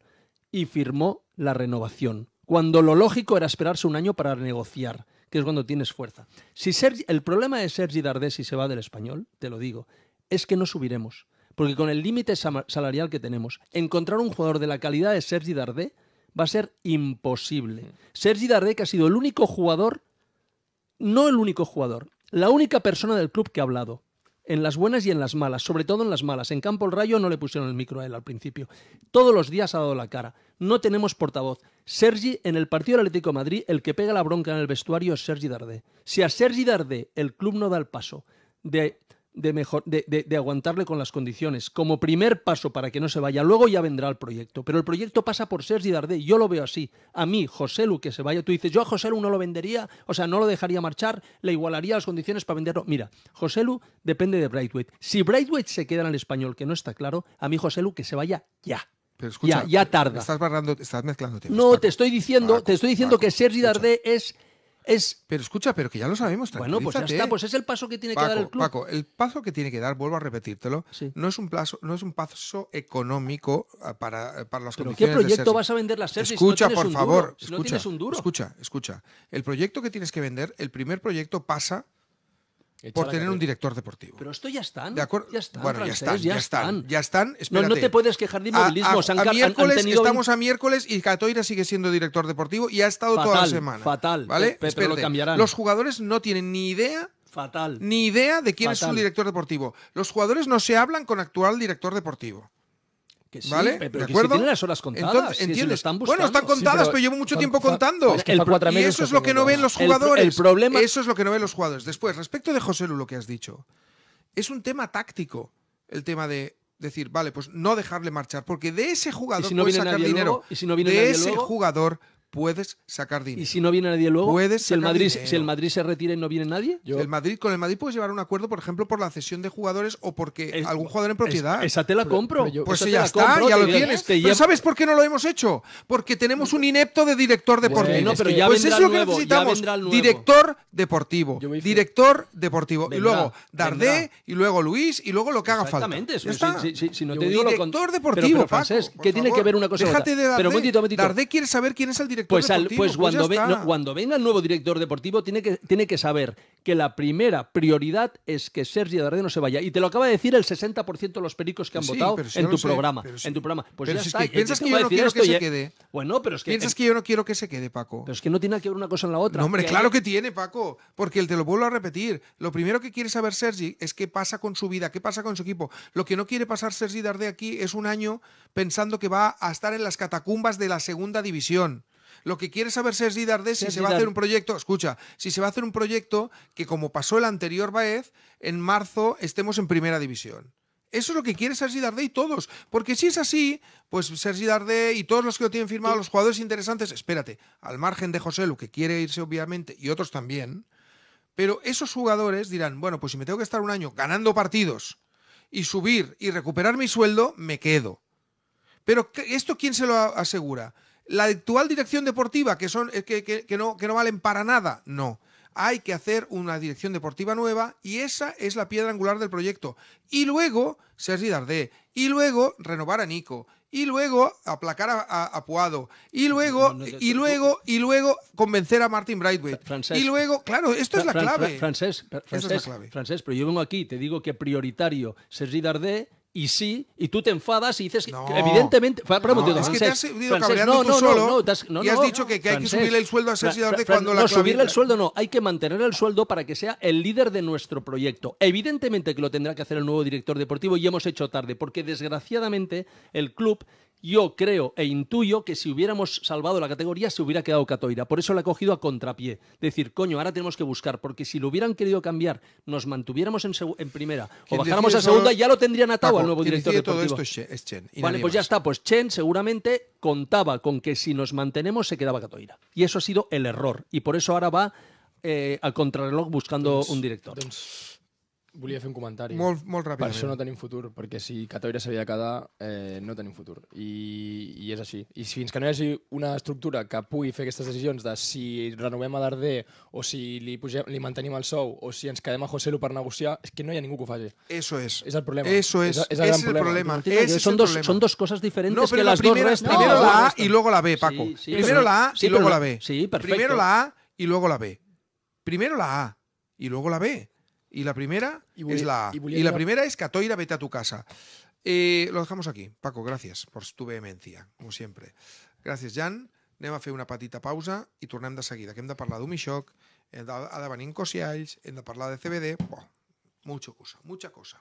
y firmó la renovación, cuando lo lógico era esperarse un año para negociar, que es cuando tienes fuerza. Si Sergi, el problema de Sergi Dardé si se va del español, te lo digo, es que no subiremos porque con el límite salarial que tenemos, encontrar un jugador de la calidad de Sergi Dardé va a ser imposible. Sergi Dardé, que ha sido el único jugador, no el único jugador, la única persona del club que ha hablado, en las buenas y en las malas, sobre todo en las malas. En Campo el Rayo no le pusieron el micro a él al principio. Todos los días ha dado la cara. No tenemos portavoz. Sergi, en el partido del Atlético Madrid, el que pega la bronca en el vestuario es Sergi Dardé. Si a Sergi Dardé el club no da el paso de de, mejor, de, de, aguantarle con las condiciones, como primer paso para que no se vaya. Luego ya vendrá el proyecto, pero el proyecto pasa por Sergi Dardé, yo lo veo así. A mí, José Lu, que se vaya, tú dices, yo a José Lu no lo vendería, o sea, no lo dejaría marchar, le igualaría las condiciones para venderlo. Mira, José Lu depende de Brightwood. Si Brightwood se queda en el español, que no está claro, a mí José Lu que se vaya ya. ya, ya tarda. Estás, barrando, mezclando No, te estoy diciendo, te estoy diciendo que Sergi Dardé es es... Pero escucha, pero que ya lo sabemos. Bueno, pues ya está, ¿eh? pues es el paso que tiene que dar el club. Paco, el paso que tiene que dar, vuelvo a repetírtelo, no, es un plazo, no es un paso económico eh, para, eh, para las ¿Pero ¿Qué proyecto vas a vender las Escucha, por favor, escucha, escucha, escucha. El proyecto que tienes que vender, el primer proyecto pasa por tener un director deportivo. Pero esto ya están. Ya están. Bueno, ya están, ya, están. Ya No, te puedes quejar de inmovilismo. miércoles, estamos a miércoles y Catoira sigue siendo director deportivo y ha estado toda la semana. Fatal. ¿Vale? pero lo Los jugadores no tienen ni idea. Fatal. Ni idea de quién es su director deportivo. Los jugadores no se hablan con actual director deportivo. ¿Vale? Pero tienen las horas contadas. bueno, están contadas, pero, llevo mucho tiempo contando. el y eso es lo que no ven los jugadores. El, Eso es lo que no ven los jugadores. Después, respecto de José Lu, lo que has dicho. Es un tema táctico el tema de decir, vale, pues no dejarle marchar, porque de ese jugador si no puedes sacar dinero. ¿Y si no viene de ese jugador puedes sacar dinero. ¿Y si no viene nadie luego? Puedes si, el Madrid, si el Madrid se retira y no viene nadie. El Madrid, con el Madrid puedes llevar un acuerdo, por ejemplo, por la cesión de jugadores o porque algún jugador en propiedad. esa te la compro. pues ya está, ya lo tienes. no ¿sabes por qué no lo hemos hecho? Porque tenemos un inepto de director deportivo. ya pues eso es lo que necesitamos. director deportivo. Director deportivo. y luego Dardé, y luego Luis, y luego lo que haga falta. Exactamente. Si, no te digo director deportivo, Paco, tiene que ver una cosa otra? Déjate de Dardé. Dardé quiere saber quién es el director pues, pues, pues cuando, venga el nuevo director deportivo, tiene que, tiene que saber que la primera prioridad es que Sergio Dardé no se vaya. Y te lo acaba de decir el 60% de los pericos que han votado en, tu programa, tu programa. Pues ya está. piensas que yo no quiero que se quede. Bueno, pero Piensas que yo no quiero que se quede, Paco. Pero es que no tiene que ver una cosa en la otra. hombre, claro que tiene, Paco. Porque te lo vuelvo a repetir. Lo primero que quiere saber Sergi es qué pasa con su vida, qué pasa con su equipo. Lo que no quiere pasar Sergi Darde aquí es un año pensando que va a estar en las catacumbas de la segunda división. Lo que quiere saber Sergi Dardé si se va a hacer un proyecto, escucha, si se va a hacer un proyecto que como pasó el anterior Baez, en marzo estemos en primera división. Eso es lo que quiere Sergi Dardé y todos. Porque si es así, pues Sergi Dardé y todos los que lo tienen firmado, los jugadores interesantes, espérate, al margen de José, luque que quiere irse obviamente, y otros también, pero esos jugadores dirán, bueno, pues si me tengo que estar un año ganando partidos y subir y recuperar mi sueldo, me quedo. Pero ¿esto quién se lo asegura? la actual dirección deportiva, que, son, eh, que, no, que no valen para nada, no. Hay que hacer una dirección deportiva nueva y esa es la piedra angular del proyecto. Y luego Sergi Dardé, y luego renovar a Nico, y luego aplacar a, a, Puado, y luego, y luego, y luego convencer a Martin Brightway. y luego, claro, esto es la clave. Francés, pero yo vengo aquí, te digo que prioritario Sergi Dardé, y sí, y tú te enfadas y dices, que, evidentemente, no, es que te has ido cabreando no, solo y has dicho que, hay que subirle el sueldo a Sergi cuando la No, subirle el sueldo no, hay que mantener el sueldo para que sea el líder de nuestro proyecto. Evidentemente que lo tendrá que hacer el nuevo director deportivo y hemos hecho tarde, porque desgraciadamente el club yo creo e intuyo que si hubiéramos salvado la categoría se hubiera quedado Catoira. Por eso la ha cogido a contrapié. Decir, coño, ahora tenemos que buscar, porque si lo hubieran querido cambiar, nos mantuviéramos en, primera o bajáramos a segunda, ya lo tendrían atado al nuevo director deportivo. Todo esto es Chen, vale, pues ya está. Pues Chen seguramente contaba con que si nos mantenemos se quedaba Catoira. Y eso ha sido el error. Y por eso ahora va eh, al contrarreloj buscando un director. Volia fer un comentari. Molt, molt ràpid. Per això no tenim futur, perquè si Catoira s'havia de quedar, eh, no tenim futur. I, I és així. I fins que no hi hagi una estructura que pugui fer aquestes decisions de si renovem a Darder, o si li, pugem, li mantenim el sou, o si ens quedem a Joselu per negociar, és que no hi ha ningú que ho faci. Eso es. És el problema. Eso es. És, és el, gran problema. problema. Martina, es son, dos, problema. són dos coses diferents no, que les primera, dos No, Primero la A y luego la B, Paco. Sí, sí, primero la A sí, y luego la B. Sí, perfecto. Primero la A y luego la B. Primero la A y luego la B. Y la primera y es la A. Y, y la a... primera es Catoira, vete a tu casa. Eh, lo dejamos aquí. Paco, gracias por tu vehemencia, como siempre. Gracias, Jan. Anem a fer una petita pausa i tornem de seguida, que hem de parlar d'Umichoc, ha de venir en Cosialls, hem de parlar de CBD... Bo, mucha cosa, mucha cosa.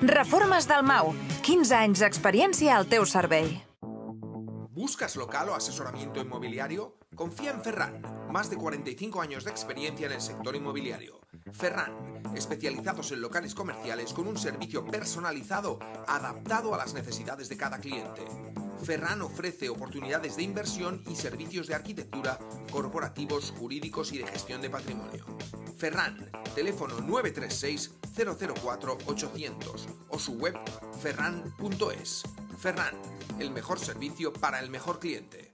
Reformas del Mau. 15 años de experiencia al teu ¿Buscas local o asesoramiento inmobiliario? Confía en Ferran. Más de 45 años de experiencia en el sector inmobiliario. Ferran, especializados en locales comerciales con un servicio personalizado adaptado a las necesidades de cada cliente. Ferran ofrece oportunidades de inversión y servicios de arquitectura, corporativos, jurídicos y de gestión de patrimonio. Ferran, teléfono 936-004-800 o su web ferran.es. Ferran, el mejor servicio para el mejor cliente.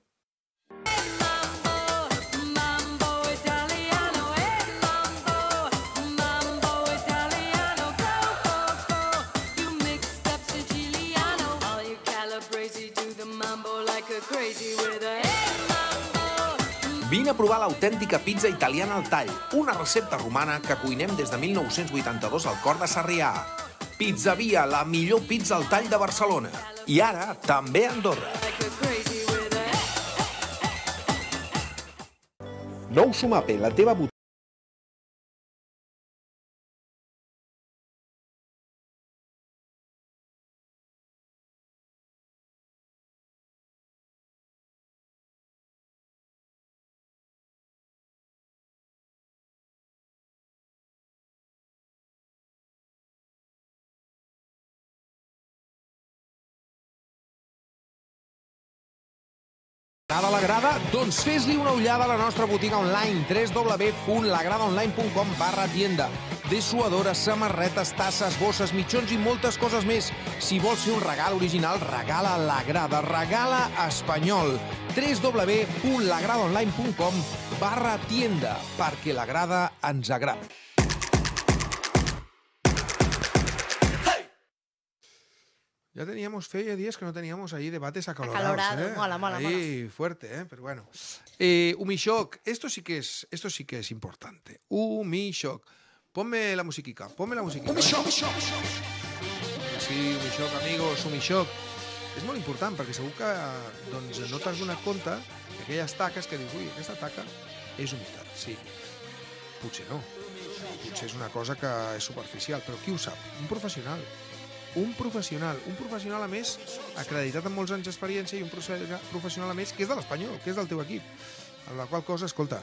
Vine a provar l'autèntica pizza italiana al tall, una recepta romana que cuinem des de 1982 al cor de Sarrià. Pizza Via, la millor pizza al tall de Barcelona. I ara, també a Andorra. Nou Sumape, la teva botiga t'agrada? Doncs fes-li una ullada a la nostra botiga online www.lagradaonline.com barra tienda dessuadores, samarretes, tasses, bosses, mitjons i moltes coses més. Si vols fer un regal original, regala la grada, regala espanyol. www.lagradaonline.com barra tienda, perquè la grada ens agrada. Ya teníamos fe y días que no teníamos ahí debates acalorados. Acalorado, ¿eh? mola, mola, ahí, mola. fuerte, ¿eh? pero bueno. Eh, Umishock, esto sí que es, esto sí que es importante. Umishock. Ponme la musiquica, ponme la musiquica. Umishock, ¿eh? Umishock, Sí, Umishock, amigos, Umishock. És molt important perquè segur que doncs, no t'has donat compte que aquelles taques que dius, ui, aquesta taca és humitat, sí. Potser no. Potser és una cosa que és superficial, però qui ho sap? Un professional un professional, un professional a més acreditat amb molts anys d'experiència i un professional a més que és de l'Espanyol, que és del teu equip En la qual cosa, escolta,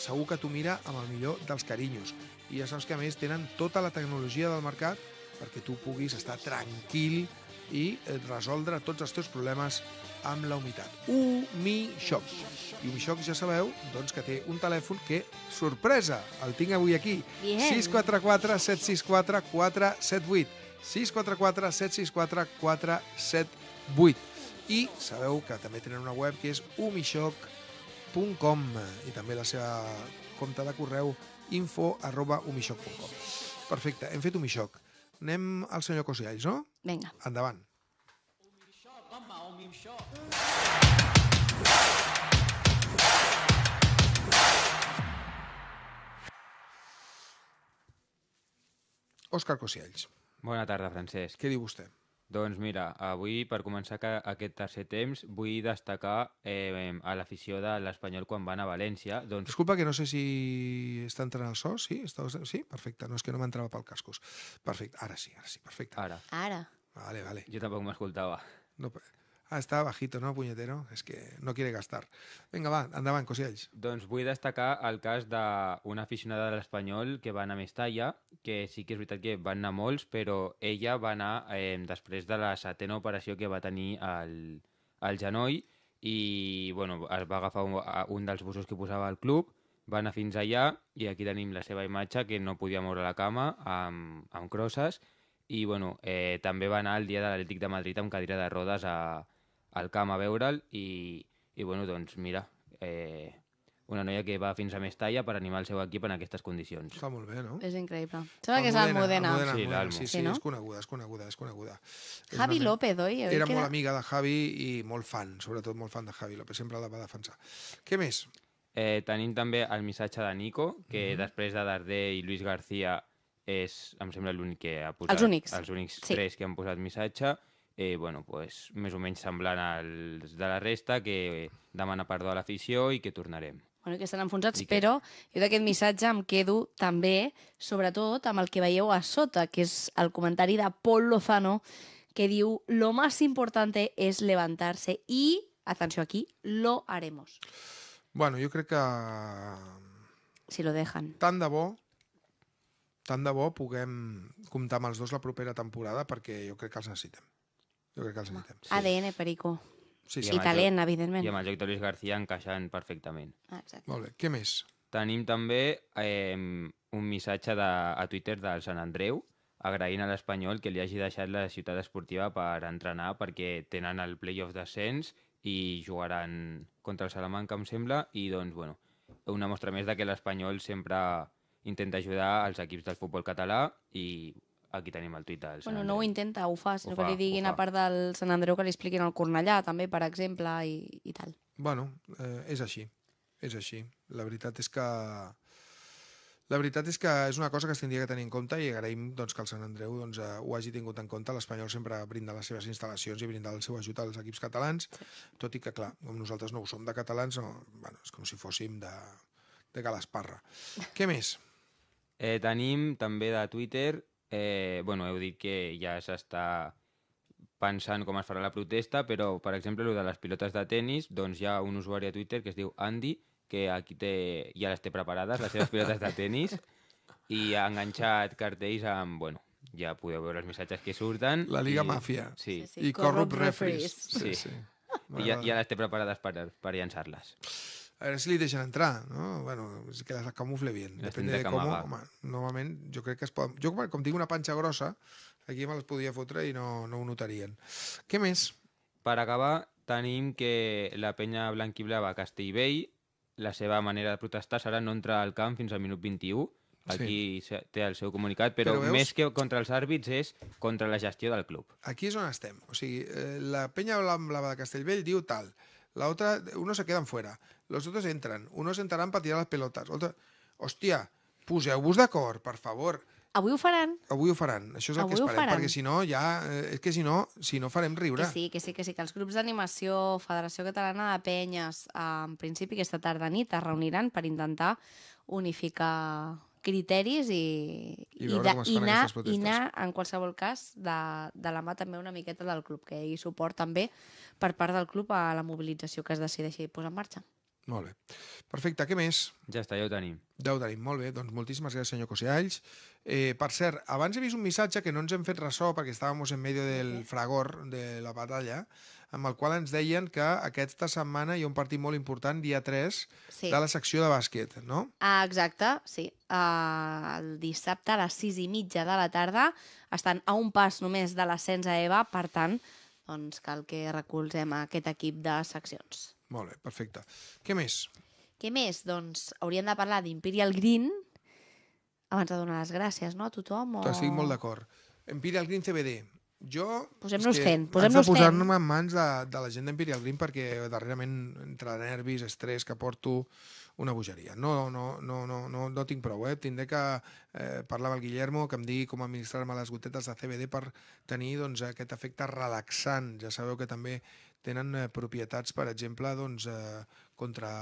segur que t'ho mira amb el millor dels carinyos. I ja saps que a més tenen tota la tecnologia del mercat perquè tu puguis estar tranquil i eh, resoldre tots els teus problemes amb la humitat. Umi-Shocks. I Umi-Shocks, ja sabeu doncs, que té un telèfon que, sorpresa, el tinc avui aquí. Bien. 644 764 478. 644 764 478. I sabeu que també tenen una web que és umishoc.com i també la seva compte de correu info arroba umishoc.com Perfecte, hem fet umishoc. Anem al senyor Cosiais, no? Vinga. Endavant. Umixoc, Òscar Cosiells. Bona tarda, Francesc. Què diu vostè? Doncs mira, avui per començar aquest tercer temps vull destacar eh, a l'afició de l'Espanyol quan van a València. Doncs... Disculpa que no sé si està entrant el so, sí? Està... Sí, perfecte, no és que no m'entrava pel cascos. Perfecte, ara sí, ara sí, perfecte. Ara. Ara. Vale, vale. Jo tampoc m'escoltava. No, però... Ah, està bajito, no, punyetero? És que no quiere gastar. Vinga, va, endavant, ells. Doncs vull destacar el cas d'una aficionada de l'Espanyol que va anar a Mestalla, que sí que és veritat que van anar molts, però ella va anar eh, després de la setena operació que va tenir al, al genoll i bueno, es va agafar un, un dels busos que posava al club, va anar fins allà i aquí tenim la seva imatge que no podia moure la cama amb, amb crosses i bueno, eh, també va anar el dia de l'Atlètic de Madrid amb cadira de rodes a, al camp a veure'l i, i bueno, doncs mira, eh, una noia que va fins a més talla per animar el seu equip en aquestes condicions. Està molt bé, no? És increïble. Sembla que és Modena. Sí, sí, sí, no? és coneguda, és coneguda, és coneguda. Javi és López, oi? Era que... molt amiga de Javi i molt fan, sobretot molt fan de Javi López, sempre la va defensar. Què més? Eh, tenim també el missatge de Nico, que mm -hmm. després de Dardé i Luis García és, em sembla, l'únic que ha posat... Els únics. Els únics sí. tres que han posat missatge eh, bueno, pues, més o menys semblant als de la resta, que demana perdó a l'afició i que tornarem. Bueno, que estan enfonsats, que... però jo d'aquest missatge em quedo també, sobretot, amb el que veieu a sota, que és el comentari de Paul Lozano, que diu lo más importante es levantarse y, atenció aquí, lo haremos. Bueno, jo crec que... Si lo dejan. Tant de bo tant de bo puguem comptar amb els dos la propera temporada perquè jo crec que els necessitem. Jo crec que els imitem. Sí. ADN, Perico. Sí, sí. I, I talent, evidentment. I amb el Joc de García encaixant perfectament. Ah, exacte. Molt bé. Què més? Tenim també eh, un missatge de, a Twitter del Sant Andreu agraint a l'Espanyol que li hagi deixat la ciutat esportiva per entrenar perquè tenen el playoff d'ascens i jugaran contra el Salamanca, em sembla, i doncs, bueno, una mostra més de que l'Espanyol sempre intenta ajudar als equips del futbol català i Aquí tenim el tuit del Sant Bueno, no ho intenta, ho fa, sinó ho fa, que li diguin a part del Sant Andreu que li expliquin al Cornellà, també, per exemple, i, i tal. Bueno, eh, és així. És així. La veritat és que... La veritat és que és una cosa que es tindria que tenir en compte i agraïm doncs, que el Sant Andreu doncs, eh, ho hagi tingut en compte. L'Espanyol sempre brinda les seves instal·lacions i brinda el seu ajut als equips catalans, sí. tot i que, clar, com nosaltres no ho som de catalans, no, bueno, és com si fóssim de, de Galasparra. Què més? Eh, tenim també de Twitter Eh, bueno, heu dit que ja s'està pensant com es farà la protesta, però, per exemple, el de les pilotes de tennis, doncs hi ha un usuari a Twitter que es diu Andy, que aquí té, ja les té preparades, les seves pilotes de tennis, (laughs) i ha enganxat cartells amb, bueno, ja podeu veure els missatges que surten. La Liga i... Màfia. Sí. sí, sí. I Corrupt, Corrupt Referees. Sí, sí. sí. I ja, ja les té preparades per, per llançar-les a veure si li deixen entrar, no? Bueno, que les camufle bien. Les Depèn de, de com, home, normalment jo crec que es poden... Jo, com tinc una panxa grossa, aquí me les podia fotre i no, no ho notarien. Què més? Per acabar, tenim que la penya blanquiblava a la seva manera de protestar serà no entrar al camp fins al minut 21, aquí sí. té el seu comunicat, però, però veus... més que contra els àrbits és contra la gestió del club. Aquí és on estem. O sigui, eh, la penya blava de Castellvell diu tal, la otra, unos se quedan fuera, los otros entran, unos entrarán para tirar las pelotas. Otros... Hòstia, poseu-vos d'acord, per favor. Avui ho faran. Avui ho faran, això és el Avui que esperem, perquè si no ja... Eh, és que si no, si no farem riure. Que sí, que sí, que sí, que els grups d'animació, Federació Catalana de Penyes, eh, en principi aquesta tarda nit es reuniran per intentar unificar criteris i, I, i, de, i, anar, i anar, en qualsevol cas, de, de la mà també una miqueta del club, que hi suport també per part del club a la mobilització que es decideixi posar en marxa. Molt bé. Perfecte, què més? Ja està, ja ho tenim. Ja ho tenim, molt bé. Doncs moltíssimes gràcies, senyor Cosialls. Eh, per cert, abans he vist un missatge que no ens hem fet ressò perquè estàvem en medio del fragor de la batalla, amb el qual ens deien que aquesta setmana hi ha un partit molt important, dia 3, sí. de la secció de bàsquet, no? Ah, exacte, sí. Uh, el dissabte a les 6 i mitja de la tarda estan a un pas només de l'ascens a EVA, per tant, doncs cal que recolzem aquest equip de seccions. Molt bé, perfecte. Què més? Què més? Doncs hauríem de parlar d'Imperial Green abans de donar les gràcies, no, a tothom? O... Estic molt d'acord. Imperial Green CBD, jo... Posem-nos fent. Posem hem de posar-me en mans de, de la gent d'Imperial Green perquè darrerament entre nervis, estrès que porto, una bogeria. No, no, no, no, no, no tinc prou. Eh? Tindré que eh, parlar amb el Guillermo, que em digui com administrar-me les gotetes de CBD per tenir doncs, aquest efecte relaxant. Ja sabeu que també tenen eh, propietats, per exemple, doncs, eh, contra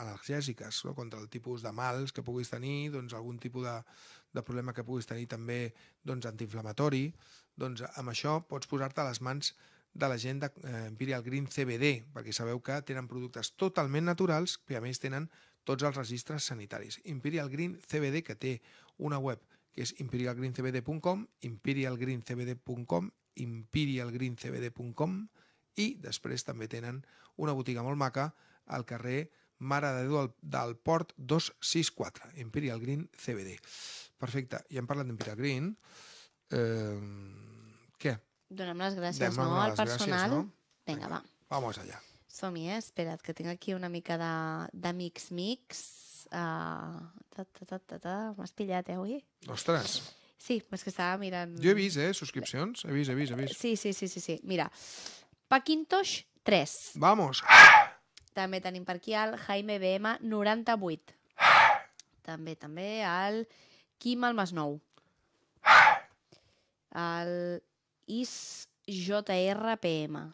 analgèsiques, no? contra el tipus de mals que puguis tenir, doncs, algun tipus de, de problema que puguis tenir també doncs, antiinflamatori doncs amb això pots posar-te a les mans de la gent d'Imperial eh, Green CBD, perquè sabeu que tenen productes totalment naturals, que a més tenen tots els registres sanitaris. Imperial Green CBD, que té una web que és imperialgreencbd.com, imperialgreencbd.com, imperialgreencbd.com i després també tenen una botiga molt maca al carrer Mare de Déu del, del Port 264, Imperial Green CBD. Perfecte, ja hem parlat d'Imperial Green. Eh, què? Donem les gràcies, Donem no? Al personal. Gràcies, no? Vinga, va. Vamos allà. Som-hi, eh? Espera't, que tinc aquí una mica de, de mix mix. Uh, M'has pillat, eh, avui? Ostres! Sí, és que estava mirant... Jo he vist, eh, subscripcions. He vist, he vist, he vist. Sí, sí, sí, sí, sí. Mira, Paquintosh 3. Vamos! També tenim per aquí el Jaime BM 98. Ah. També, també, el Quim al Masnou al ISJRPM.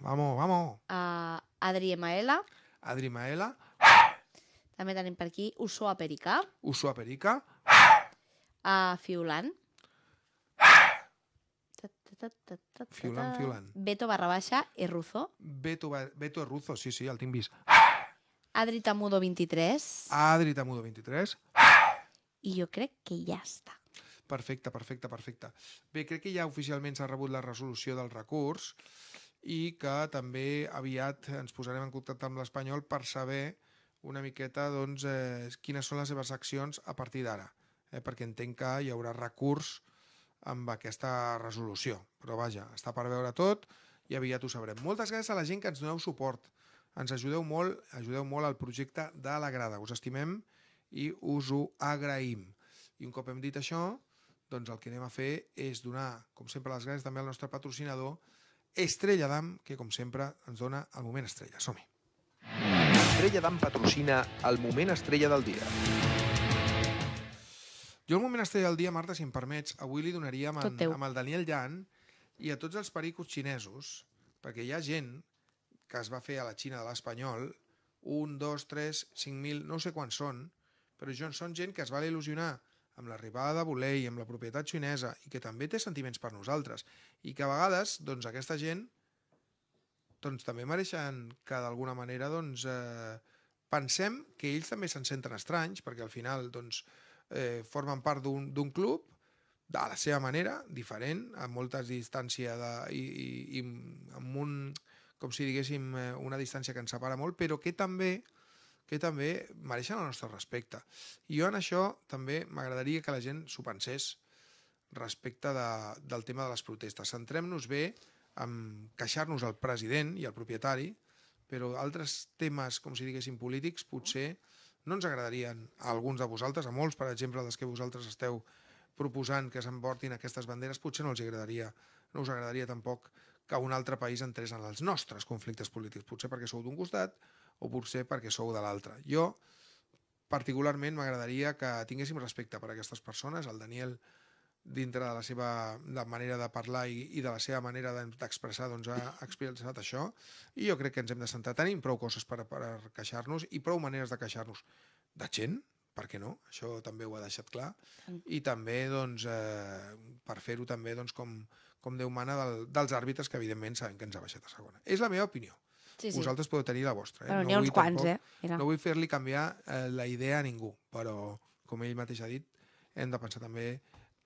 Vamos, vamos. A Adri Maela. Adri Maela. També tenim per aquí Usoa Perica. Usoa Perica. A Fiulan. Fiulan, Fiulan. Beto barra baixa, Erruzo. Beto, Beto Erruzo, sí, sí, el tinc vist. Adri Tamudo 23. Adri Tamudo 23. I jo crec que ja està. Perfecte, perfecte, perfecte. Bé, crec que ja oficialment s'ha rebut la resolució del recurs i que també aviat ens posarem en contacte amb l'Espanyol per saber una miqueta doncs, eh, quines són les seves accions a partir d'ara, eh, perquè entenc que hi haurà recurs amb aquesta resolució. Però vaja, està per veure tot i aviat ho sabrem. Moltes gràcies a la gent que ens doneu suport. Ens ajudeu molt, ajudeu molt al projecte de la grada. Us estimem i us ho agraïm. I un cop hem dit això, doncs el que anem a fer és donar, com sempre, les gràcies també al nostre patrocinador, Estrella d'Am, que com sempre ens dona el moment estrella. Som-hi! Estrella d'Am patrocina el moment estrella del dia. Jo el moment estrella del dia, Marta, si em permets, avui li donaria amb, en, amb el Daniel Llan i a tots els pericots xinesos, perquè hi ha gent que es va fer a la Xina de l'Espanyol, un, dos, tres, cinc mil, no sé quants són, però jo són gent que es va il·lusionar amb l'arribada de Volei, amb la propietat xinesa, i que també té sentiments per nosaltres, i que a vegades, doncs, aquesta gent doncs, també mereixen que d'alguna manera doncs, eh, pensem que ells també se'n senten estranys, perquè al final doncs, eh, formen part d'un club de la seva manera, diferent, amb moltes distància de, i, i, i amb un, com si diguéssim, eh, una distància que ens separa molt, però que també que també mereixen el nostre respecte. I jo en això també m'agradaria que la gent s'ho pensés respecte de, del tema de les protestes. Centrem-nos bé en queixar-nos al president i al propietari, però altres temes, com si diguéssim polítics, potser no ens agradarien a alguns de vosaltres, a molts, per exemple, dels que vosaltres esteu proposant que s'emportin aquestes banderes, potser no els agradaria, no us agradaria tampoc que un altre país entrés en els nostres conflictes polítics, potser perquè sou d'un costat, o potser perquè sou de l'altre. Jo, particularment, m'agradaria que tinguéssim respecte per aquestes persones. El Daniel, dintre de la seva de manera de parlar i, i de la seva manera d'expressar, doncs ha expressat això. I jo crec que ens hem de sentar. Tenim prou coses per, per queixar-nos i prou maneres de queixar-nos de gent, per què no? Això també ho ha deixat clar. Mm. I també, doncs, eh, per fer-ho també doncs, com, com Déu mana del, dels àrbitres que, evidentment, sabem que ens ha baixat a segona. És la meva opinió. Sí, sí. Vosaltres podeu tenir la vostra. Eh? Però n'hi no ha uns quants, tampoc, eh? Mira. No vull fer-li canviar eh, la idea a ningú, però, com ell mateix ha dit, hem de pensar també,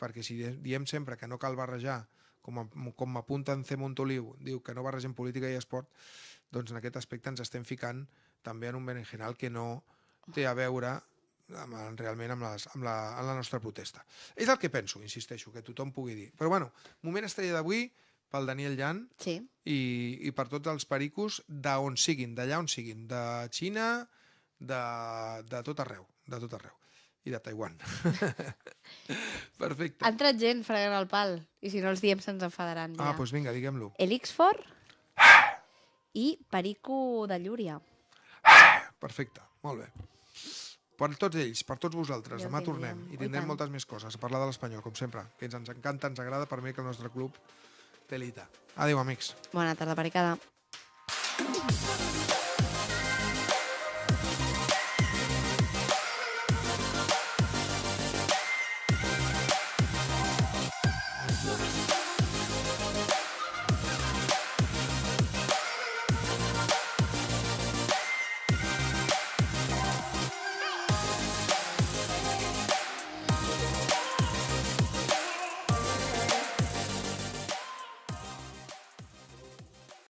perquè si diem sempre que no cal barrejar, com, a, com m'apunta en C. Montoliu, diu que no barregem política i esport, doncs en aquest aspecte ens estem ficant també en un berenjenal que no té a veure amb, realment amb, les, amb, la, amb la nostra protesta. És el que penso, insisteixo, que tothom pugui dir. Però bueno, moment estrella d'avui, pel Daniel Llan sí. i, i per tots els pericos d'on siguin, d'allà on siguin, de Xina, de, de tot arreu, de tot arreu i de Taiwan. (laughs) Perfecte. Ha entrat gent fregant el pal i si no els diem se'ns enfadaran. Ah, ja. Ah, doncs pues vinga, diguem-lo. Elixfor ah! i Perico de Llúria. Ah! Perfecte, molt bé. Per tots ells, per tots vosaltres, demà tornem i tindrem moltes més coses a parlar de l'espanyol, com sempre, que ens encanta, ens agrada, per mi que el nostre club telita. Adiós, mix. Buena tarde paricada.